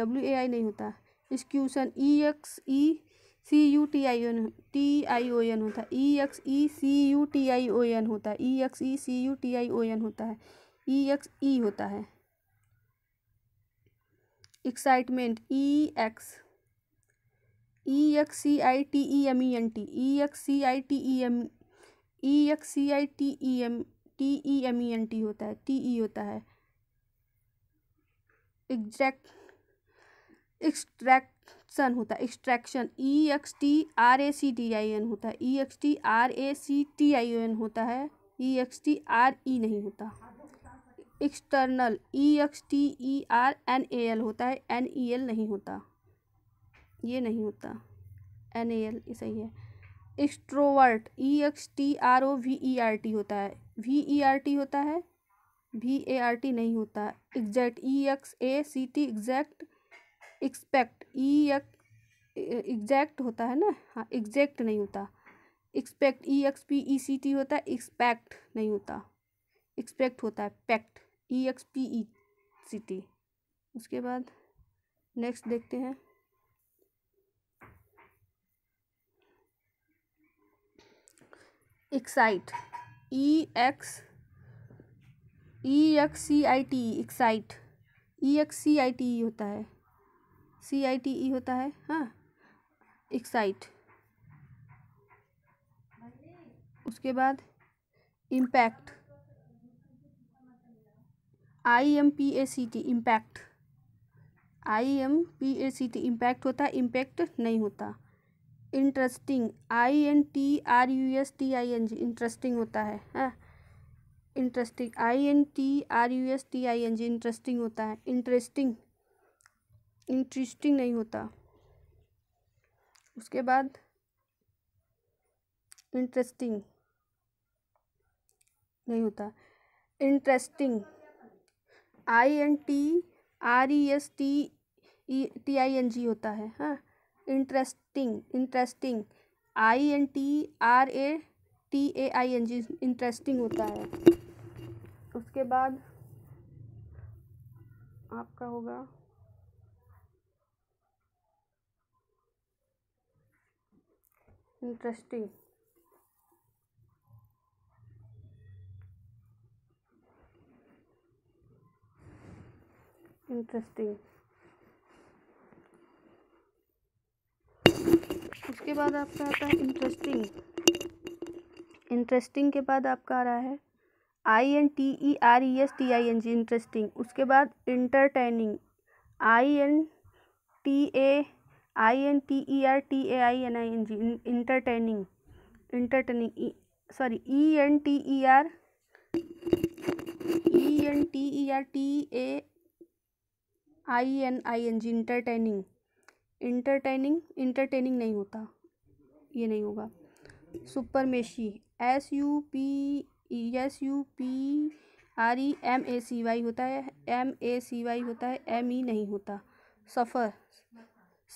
W A I नहीं होता execution E X E C U T I N T I O N होता है E X E C U T I O N होता है E X E C U T I O N होता है E X E होता है excitement E X E X C I T E M E N T E X C I T E M E X C I T E M T E M E N T होता है T E e होता है exact extraction होता है extraction E X T R A C T I N होता है E X T R A C T I N होता है E X T R E नहीं होता external E X T E R N A L होता है N E L नहीं होता ये नहीं होता एन ए एल सही है extrovert E X T R O V E R T होता है वी ई आर टी होता है वी ए आर टी नहीं होता exact E X A C T exact expect E exact होता है ना हाँ एग्जैक्ट नहीं होता expect E X P E C T होता है एक्सपेक्ट नहीं होता एक्सपेक्ट होता है pact E X P E C T उसके बाद नेक्स्ट देखते हैं excite E X E X C I T excite E X C I T E होता है सी आई टी ई होता है हाँ एक्साइट उसके बाद impact I M P A C T impact I M P A C T impact होता है impact नहीं होता interesting I N T R U S T I N G interesting होता है हाँ। Interesting I N T R U S T I N G interesting होता है interesting interesting नहीं होता उसके बाद इंटरेस्टिंग नहीं होता interesting I N T R E S T E T I N G होता है हाँ interesting interesting I N T R A T A I N G interesting होता है उसके बाद आपका होगा इंटरेस्टिंग इंटरेस्टिंग उसके बाद आपका आता है इंटरेस्टिंग इंटरेस्टिंग के बाद आपका आ रहा है I N T E R E S T I N G interesting उसके बाद entertaining I N T A I N T E R T A I N I N G entertaining entertaining sorry E N T E R E N T E R T A I N I N G entertaining entertaining entertaining नहीं होता ये नहीं होगा supremacy S U P S U P R E M A C Y होता है M A C Y होता है M E e नहीं होता suffer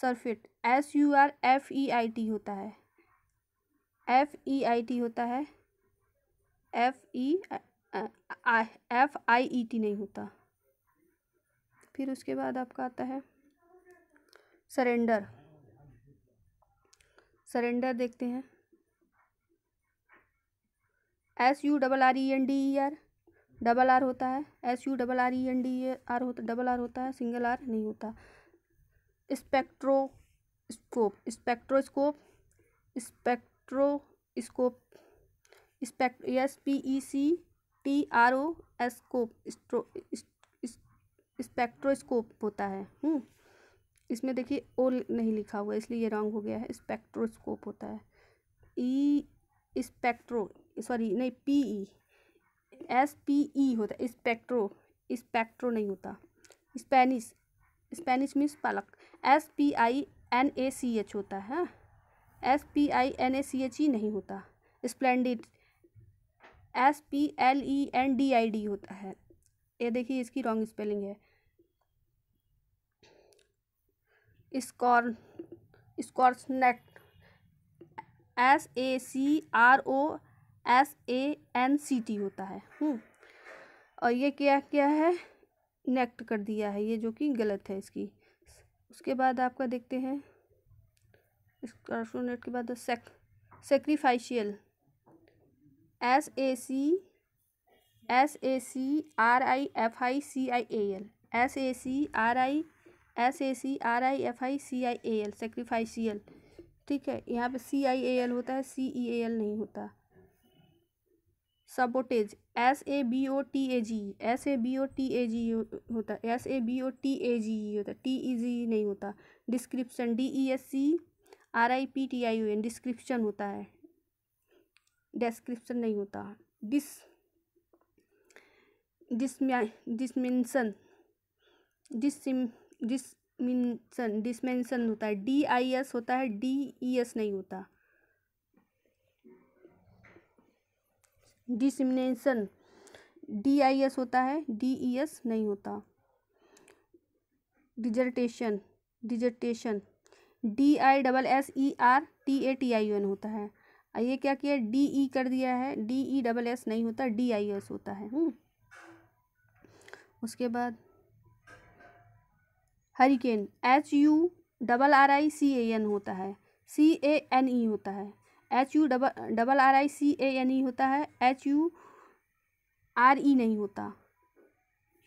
surfeit S U R F E I T होता है एफ ई आई टी होता है F E F I E T नहीं होता फिर उसके बाद आपका आता है सरेंडर सरेंडर देखते हैं S U double R E N D E R double R होता है S U double R E N D R होता डबल आर होता है सिंगल आर नहीं होता स्पेक्ट्रोस्कोप स्पेक्ट्रोस्कोप स्पेक्ट्रोस्कोप स्पेक्ट S P E C T R O scope spectroscope होता है हम्म। इसमें देखिए ओ नहीं लिखा हुआ इसलिए ये रॉन्ग हो गया है स्पेक्ट्रोस्कोप होता है ई स्पेक्ट्रो सॉरी नहीं P E S P E होता है स्पेक्ट्रो स्पेक्ट्रो नहीं होता स्पेनिश स्पेनिश मीन्स पालक S P I N A C H होता है S P I N A C H E नहीं होता splendid S P L E N D I D होता है ये देखिए इसकी रॉन्ग स्पेलिंग है scorn sacrosanct S A C R O S A N C T होता है हम्म। और ये क्या क्या है नेक्ट कर दिया है ये जो कि गलत है इसकी उसके बाद आपका देखते हैं स्कॉर्सनेट के बाद sac sacrificial S A C S A C R I F I C I A L S A C R I S A C R I F I C I A L sacrificial ठीक है यहाँ पे सी I A L होता है C ई ए L नहीं होता sabotage S A B O T A G S A B O T A G होता है S A B O T A G होता है टी ई जी नहीं होता description D E S C R I P T I U N description होता है description नहीं होता डिस डिसमेंसन डिसिम डिसमिनसन डिसमेंसन होता है डी आई एस होता है डी ई एस नहीं होता डिसमिनेशन डी आई एस होता है डी ई एस नहीं होता dissertation dissertation D I double S E R T A T I N होता है ये क्या किया डी ई e कर दिया है डी ई डबल एस नहीं होता डी आई एस होता है हम्म। उसके बाद hurricane H U double R I C A N होता है सी ए एन ई होता है H U double double R I C A N E होता है एच यू आर ई नहीं होता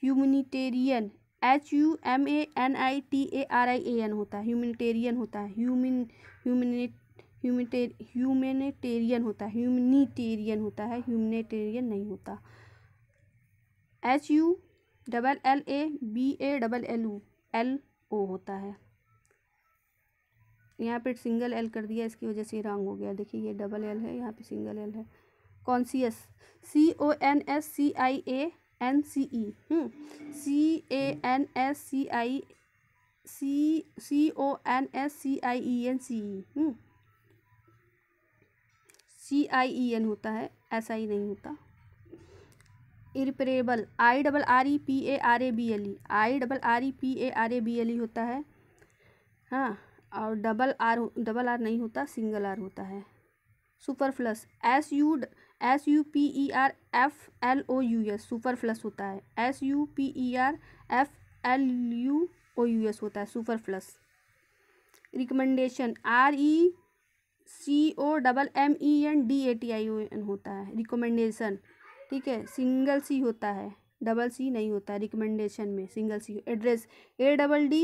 humanitarian H U M A N I T A R I A N होता है humanitarian होता है ह्यूमिन ह्यूमिनेट ह्यूमनिटेरियन होता है ह्यूमिटेरियन होता है ह्यूमिटेरियन नहीं होता H U double L A B A double L U L O होता है यहाँ पर सिंगल एल कर दिया इसकी वजह से रॉन्ग हो गया देखिए ये डबल एल है यहाँ पे सिंगल एल है conscious C O N S C I A N C E C A N S C I C C O N S C I E N C E C I E N होता है S I नहीं होता irreparable I double R E P A R A B L E I double R E P A R A B L E होता है हाँ और double R double R नहीं होता सिंगल आर होता है superfluous S U S U P E R F L O U S superfluous होता है S U P E R F L U O U S होता है superfluous recommendation R E C O double M E N D A T I O N होता है recommendation ठीक है single सी होता है डबल सी नहीं होता है रिकमेंडेशन में single C address A double D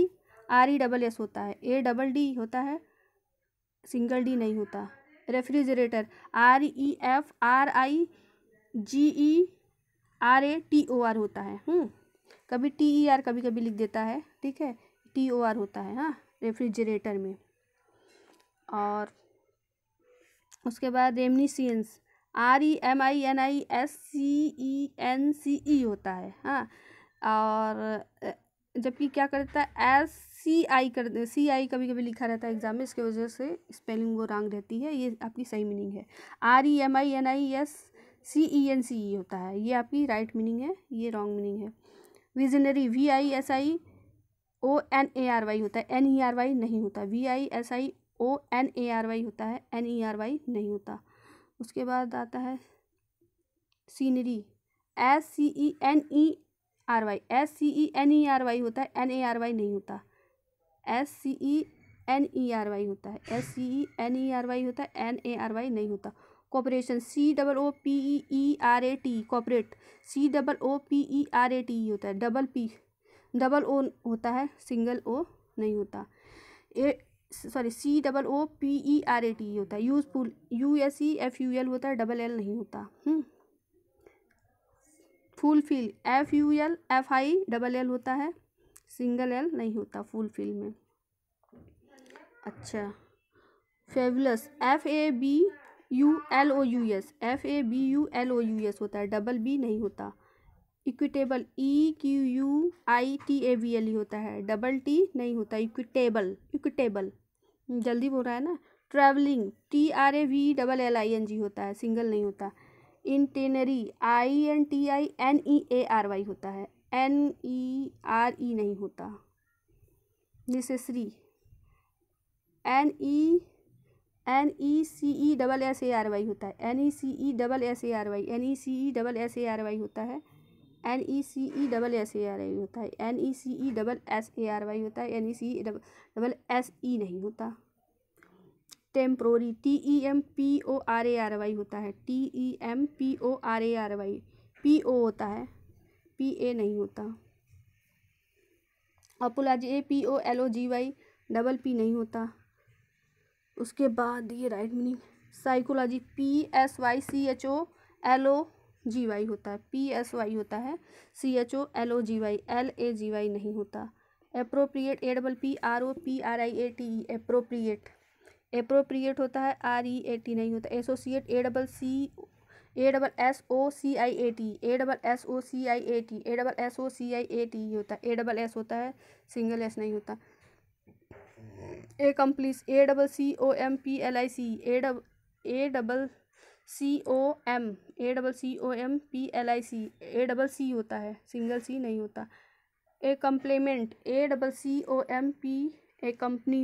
R E double S होता है ए डबल डी होता है सिंगल डी नहीं होता refrigerator R E F R I G E R A T O R होता है हूँ हम्म, कभी टी ई आर कभी कभी लिख देता है ठीक है टी ओ आर होता है हाँ रेफ्रिजरेटर में और उसके बाद reminiscence R E M I N I S C E N C E होता है हाँ और जबकि क्या करता है एस सी आई कर सी आई कभी कभी लिखा रहता है एग्जाम में इसके वजह से स्पेलिंग वो रॉन्ग रहती है ये आपकी सही मीनिंग है R E M I N I S C E N C E होता है ये आपकी राइट मीनिंग है ये रॉन्ग मीनिंग है visionary V I S I O N A R Y होता है एन ई आर वाई नहीं होता V I S I O N A R Y होता है एन ई आर वाई नहीं होता उसके बाद आता है scenery S C E N E R Y S C E N E R Y होता है एन ए आर वाई नहीं होता S C E N E R Y होता है S C E N E R Y होता है N A R Y नहीं होता cooperation C double O P E E R A T cooperate C double O P E R A T होता है double P double ओ होता है single O नहीं होता ah sorry C double O P E R A T होता है useful U S E F U L होता है डबल एल नहीं होता fulfil F U L F I double L होता है सिंगल एल नहीं होता फुलफिल में अच्छा fabulous F A B U L O U S F A B U L O U S होता है डबल बी नहीं होता equitable E Q U I T A B L E होता है डबल टी नहीं होता equitable equitable जल्दी बोल रहा है ना travelling T R A V double L I N G होता है सिंगल नहीं होता itinerary I N T I N E A R Y होता है एन ई आर ई नहीं होता necessary N E N E C E double S A R Y होता है N E C E double S A are Y N E C E double S A R Y होता है N E C E double S A R I होता है N E C E double S A R Y होता है N E C E double S E नहीं होता temporary T E M P O R A R Y होता है T E M P O R A are Y P O होता है P A नहीं होता apology A P O L O G Y double P नहीं होता उसके बाद ये right meaning psychology P S Y C H O L O G Y होता है पी एस वाई होता है C H O L O G Y L A G Y नहीं होता appropriate A double P R O P R I A T E appropriate appropriate होता है R E A T नहीं होता associate A double C A double S O C I A T A double S O C I A T A double S O C I A T होता है A double S होता है single S नहीं होता accomplice A double C O M P L I C A dub A double C O M A double C O M P L I C A double C होता है single C नहीं होता accompaniment A double C O M P A company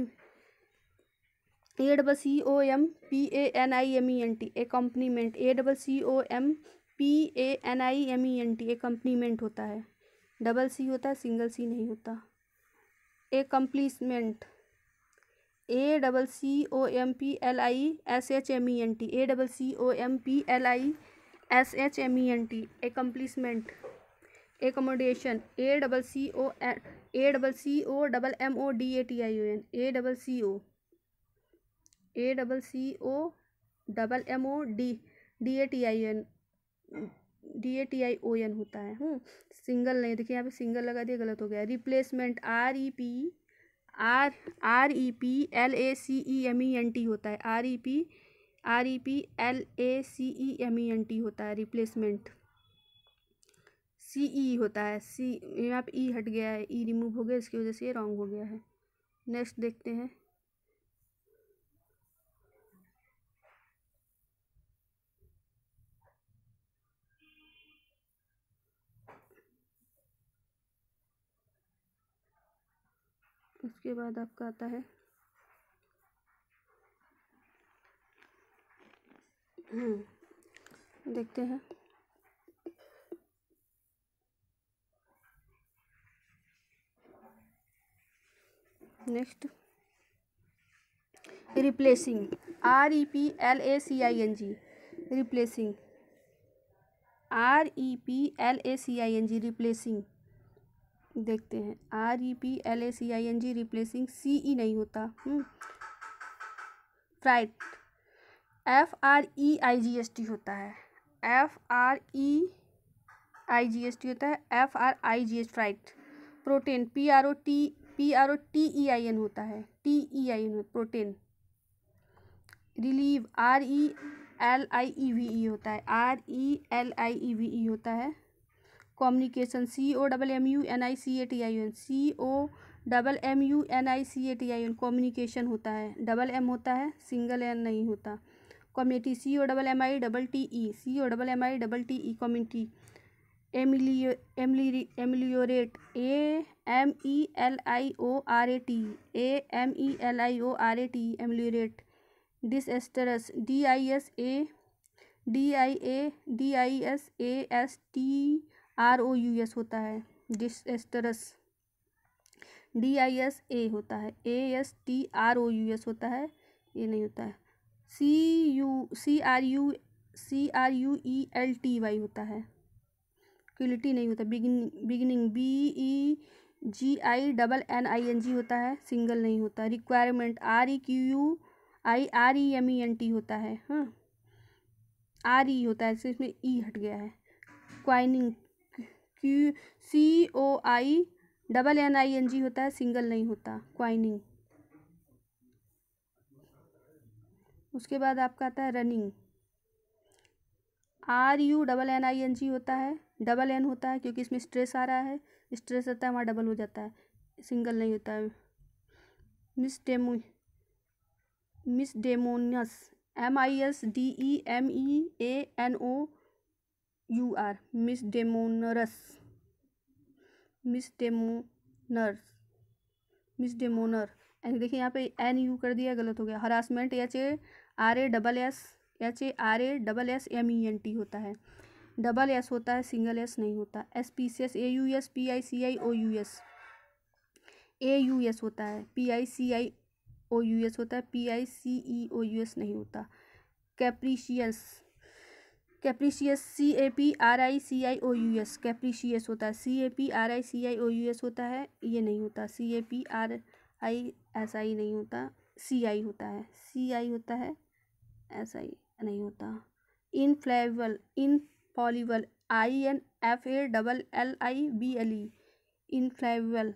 A double C O M P A N I M E N T accompaniment A double C O M P A N I M E N T accompaniment होता है double C होता है single C नहीं होता accomplishment A double C O M P L I S H M E N T A double C O M P L I S H M E N T accomplishment accommodation A double C O A double C O double M O D A T I O N A double C O A double C O double M O D D A T I N D A T I O N होता है single हम्म, नहीं देखिए यहाँ पे single लगा दिया गलत हो गया replacement R E P R R E P L A C E M E N T होता है R E P R E P L A C E M E N T होता है replacement सी E होता है सी यहाँ पर ई हट गया है ई रिमूव हो गया इसकी वजह से ये रॉन्ग हो गया है नेक्स्ट देखते हैं उसके बाद आपका आता है हम्म, देखते हैं next replacing R E P L A C I N G replacing R E P L A C I N G replacing देखते हैं R E P L A C I N G replacing C E नहीं होता freight हम्म। F R E I G S T होता है F R E I G S T होता है F R I G S freight protein P R O T P R O T E I N होता है T E I N protein relieve R E L I E V E होता है R E L I E V E होता है communication C O double M U N I C A T I N C O double M U N I C A T I N communication होता है double M होता है single N नहीं होता community C O double M I double T E C O double M I double T E community amelio ameliorate A M E L I O R A T A M E L I O R A T ameliorate disastrous D I S A D I A D I S A S T R O U S होता है disastrous D I S A होता है ए S T R O U S होता है ये नहीं होता है C U C R U C R U E L T Y होता है क्लिटी नहीं होता beginning beginning B E G I double N I N G होता है सिंगल नहीं होता requirement R E Q U I R E M E N T होता है हाँ आर ई e होता है इसमें ई e हट गया है coining Q C O I double N I N G होता है सिंगल नहीं होता क्वाइनिंग उसके बाद आपका आता है running R U double N I N G होता है डबल एन होता है क्योंकि इसमें स्ट्रेस आ रहा है स्ट्रेस रहता है वहाँ डबल हो जाता है सिंगल नहीं होता है misdemeanour misdemeanour M I S D E M E A N O U R misdemeanour misdemeanour misdemeanour देखिए यहाँ पे एन यू कर दिया गलत हो गया harassment H A R A double S H A R A double S M E N T होता है डबल एस होता है सिंगल एस नहीं होता S P C S A U S P I C I O U S A U S होता है P I C I O U S होता है P I C E O U S नहीं होता capricious capricious C A P R I C I O U S capricious होता है C A P R I C I O U S होता है ये नहीं होता C A P R I S I नहीं होता सी आई होता है सी आई होता है एस आई नहीं होता infallible infallible I N F A double L I B L E infallible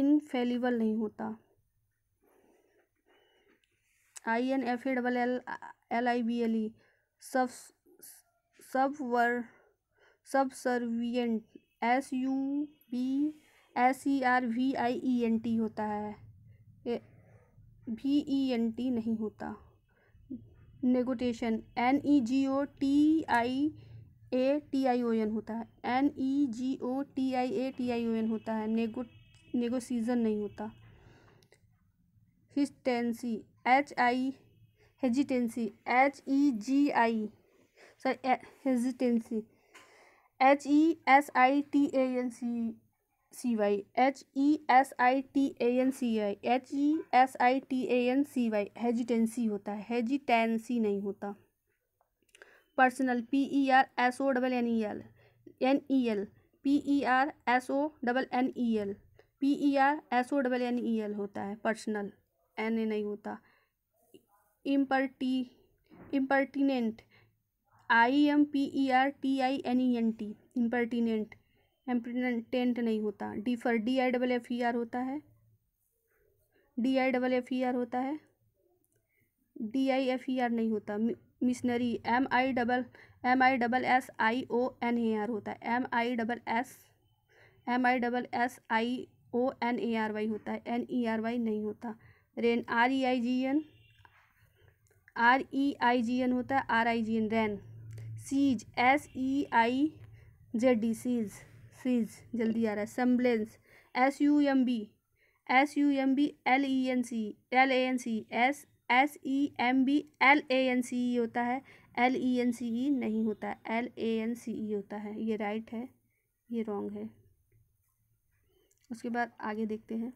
infallible नहीं होता I N F A double L L I B L E subservient S U B S E R V I E N T होता है V E N T नहीं होता negotiation N E G O T I A T I O N होता है N E G O T I A T I O N होता है nego negotiation नहीं होता hesitancy H I hesitancy H E G I sorry hesitancy H E S I T A N C C Y H E S I T A N C I H E S I T A N C Y hesitancy होता है hesitancy नहीं होता personal P E R S O double N E L N E L P E R S O double N E L P E R S O double N E L होता है personal N A नहीं होता imperti impertinent I M P E e R T I N E e N T impertinent impertinent नहीं होता differ D I double F E R होता है D I double F E R होता है D I F E R नहीं होता missionary M I double M I double S I O N A R होता है M I double S M I double S I O N A R Y होता है N E R Y नहीं होता reign R E I G N R E I G N होता है R I G N rain seize S E I Z D seize seize जल्दी आ रहा है semblance S U M B S U M B L E N C L A N C S S E M B L A N C E होता है L E N C E नहीं होता L A N C E होता है ये right है ये wrong है उसके बाद आगे देखते हैं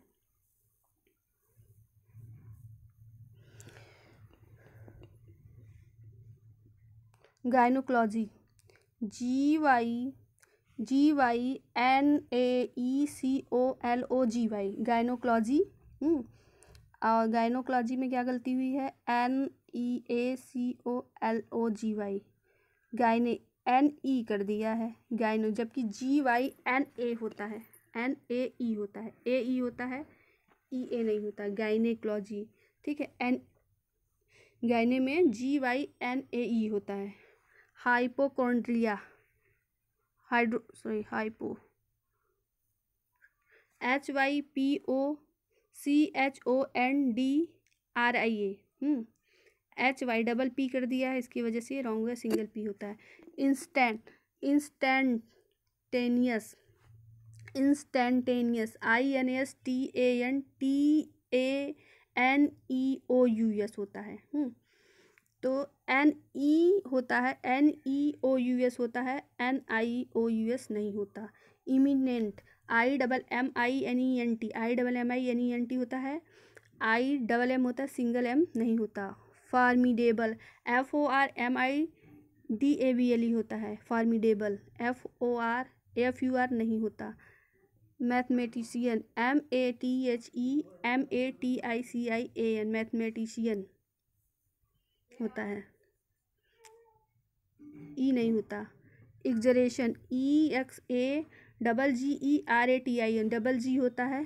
gynaecology G Y G Y N A E C O L O G Y gynaecology hmm, और गायनोकोलॉजी में क्या गलती हुई है N E A C O L O G Y gynae N E कर दिया है गायनो जबकि जी वाई एन ए होता है एन ए ई होता है ए ई होता है ई ए नहीं होता गायनेकोलॉजी ठीक है एन गायने में जी वाई एन ए ई होता है hypochondria hydro sorry hypo H Y P O C H O N D R I A hmm, H Y double P कर दिया है इसकी वजह से रॉन्ग हुआ सिंगल पी होता है instant instantaneous instantaneous I N S T A N T A N E O U S होता है हुँ? हम्म, तो एन ई होता है N E O U S होता है N I O U S नहीं होता imminent I double M I N E N T I double M I N E N T होता है आई डबल एम होता है सिंगल एम नहीं होता formidable F O R M I D A V L E होता है formidable F O R F U R नहीं होता mathematician M A T H E M A T I C I A N mathematician होता है E नहीं होता exaggeration E X A double G E R A T I N double G होता है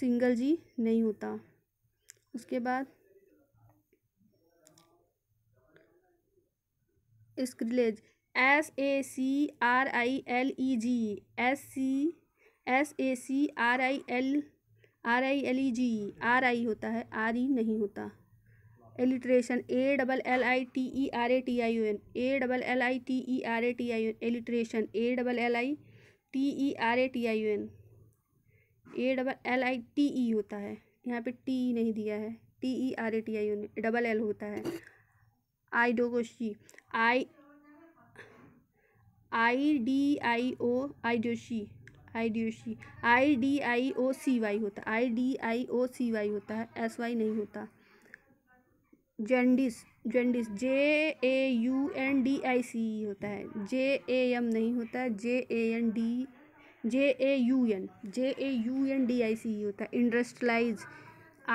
single G नहीं होता उसके बाद sacrilege S A C R I L E G S C S A C R I L R I L E G R I होता है R E e नहीं होता alliteration A double L I T E R A T I U N A double L I T E R A T I U N alliteration A double L I T E R A T I U N A double L I T E होता है यहाँ पे T E नहीं दिया है T E R A T I U N double L होता है I गोशी I I D I O I शी I D O C I D I O C Y होता है आई D I O C Y होता है S Y नहीं होता jaundice jaundice J A U N D I C E e होता है J A M नहीं होता है J A N D J A U N J A U N D I C होता है industrialise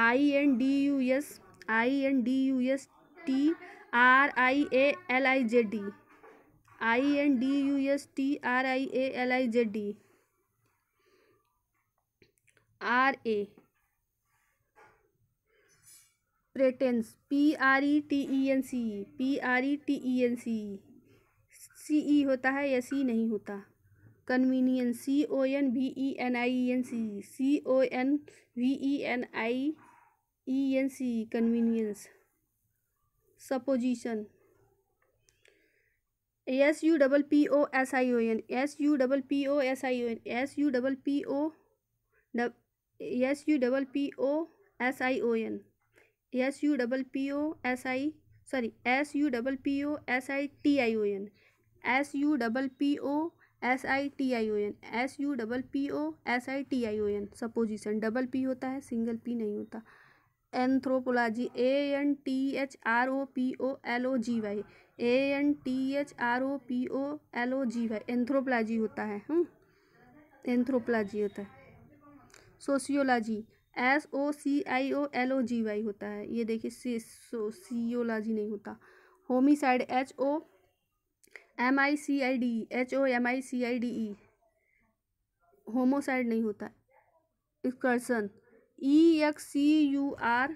I N D U S I N D U S T R I A L I J D I N D U S T R I A L I J D R A pretence P R E T E N C E P R E T E N C E C E होता है या C नहीं होता convenience C O N V E N I E N C E C O N V E N I E N C E convenience supposition S U double P O S I O N S U double P O S I O N S U double P O S U double P O S I O N S U double P O S I sorry S U double P O S I T I O N S U double P O S I T I O N S U double P O S I T I O N supposition double P होता है single P नहीं होता anthropology A N T H R O P O L O G Y A N T H R O P O L O G Y anthropology होता है anthropology हम्म. होता है sociology S O C I O L O G Y होता है ये देखिए सी सो सीओलाजी नहीं होता homicide H O M I C I D H O M I C I D E homocide नहीं होता excursion E X C U R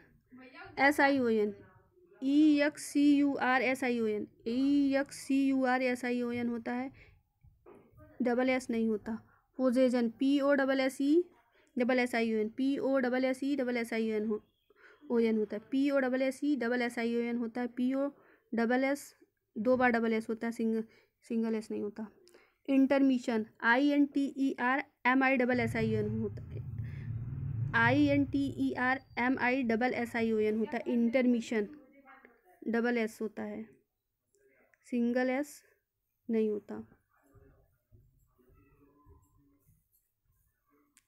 S I O N E X C U R S I O N E X C U R S I O N होता है double S नहीं होता possession P O double S E double S I O N P O double S E double S I O N हो O N होता है P O double S E double S I O N होता है P O double S दो बार double S होता है single single S नहीं होता intermission I N T E R M I double S I N होता है I N T E R M I double S I O N होता है intermission double S होता है सिंगल एस नहीं होता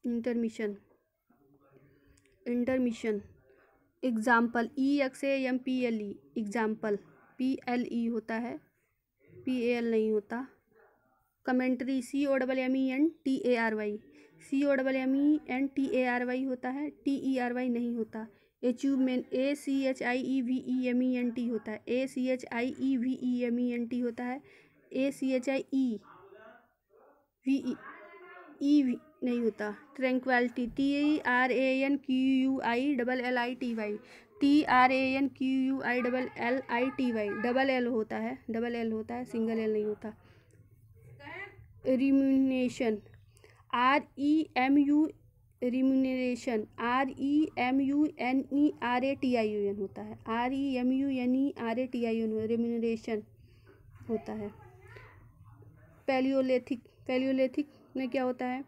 intermission intermission example E X M P L E example P L E होता है पी ए एल नहीं होता commentary C O double M E N T A are Y C O double M E N T A R Y होता है T E R Y नहीं होता H U में A C H I E V E M E N T होता है A C H I E V E M E N T होता है A C H I E V E नहीं होता tranquillity T E R A N Q U I double L I T Y T R A N Q U I double L I T Y double L होता है double L होता है single L नहीं होता remuneration R E M U remuneration R E M U N E R A T I U N होता है R E M U N E R A T I U N remuneration होता है palaeolithic palaeolithic में क्या होता है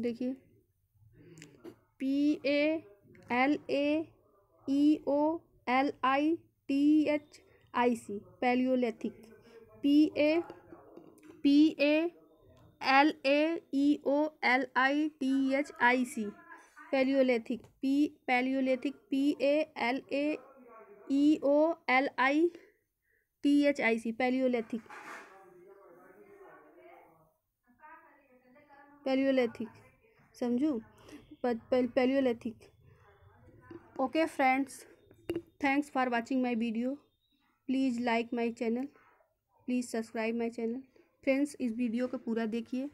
देखिए P A L A E O L I T H I C palaeolithic P A P A L A E O L I T H I C palaeolithic P palaeolithic P A L A E O L I T H I C palaeolithic palaeolithic समझू palaeolithic okay friends thanks for watching my video please like my channel please subscribe my channel friends इस video को पूरा देखिए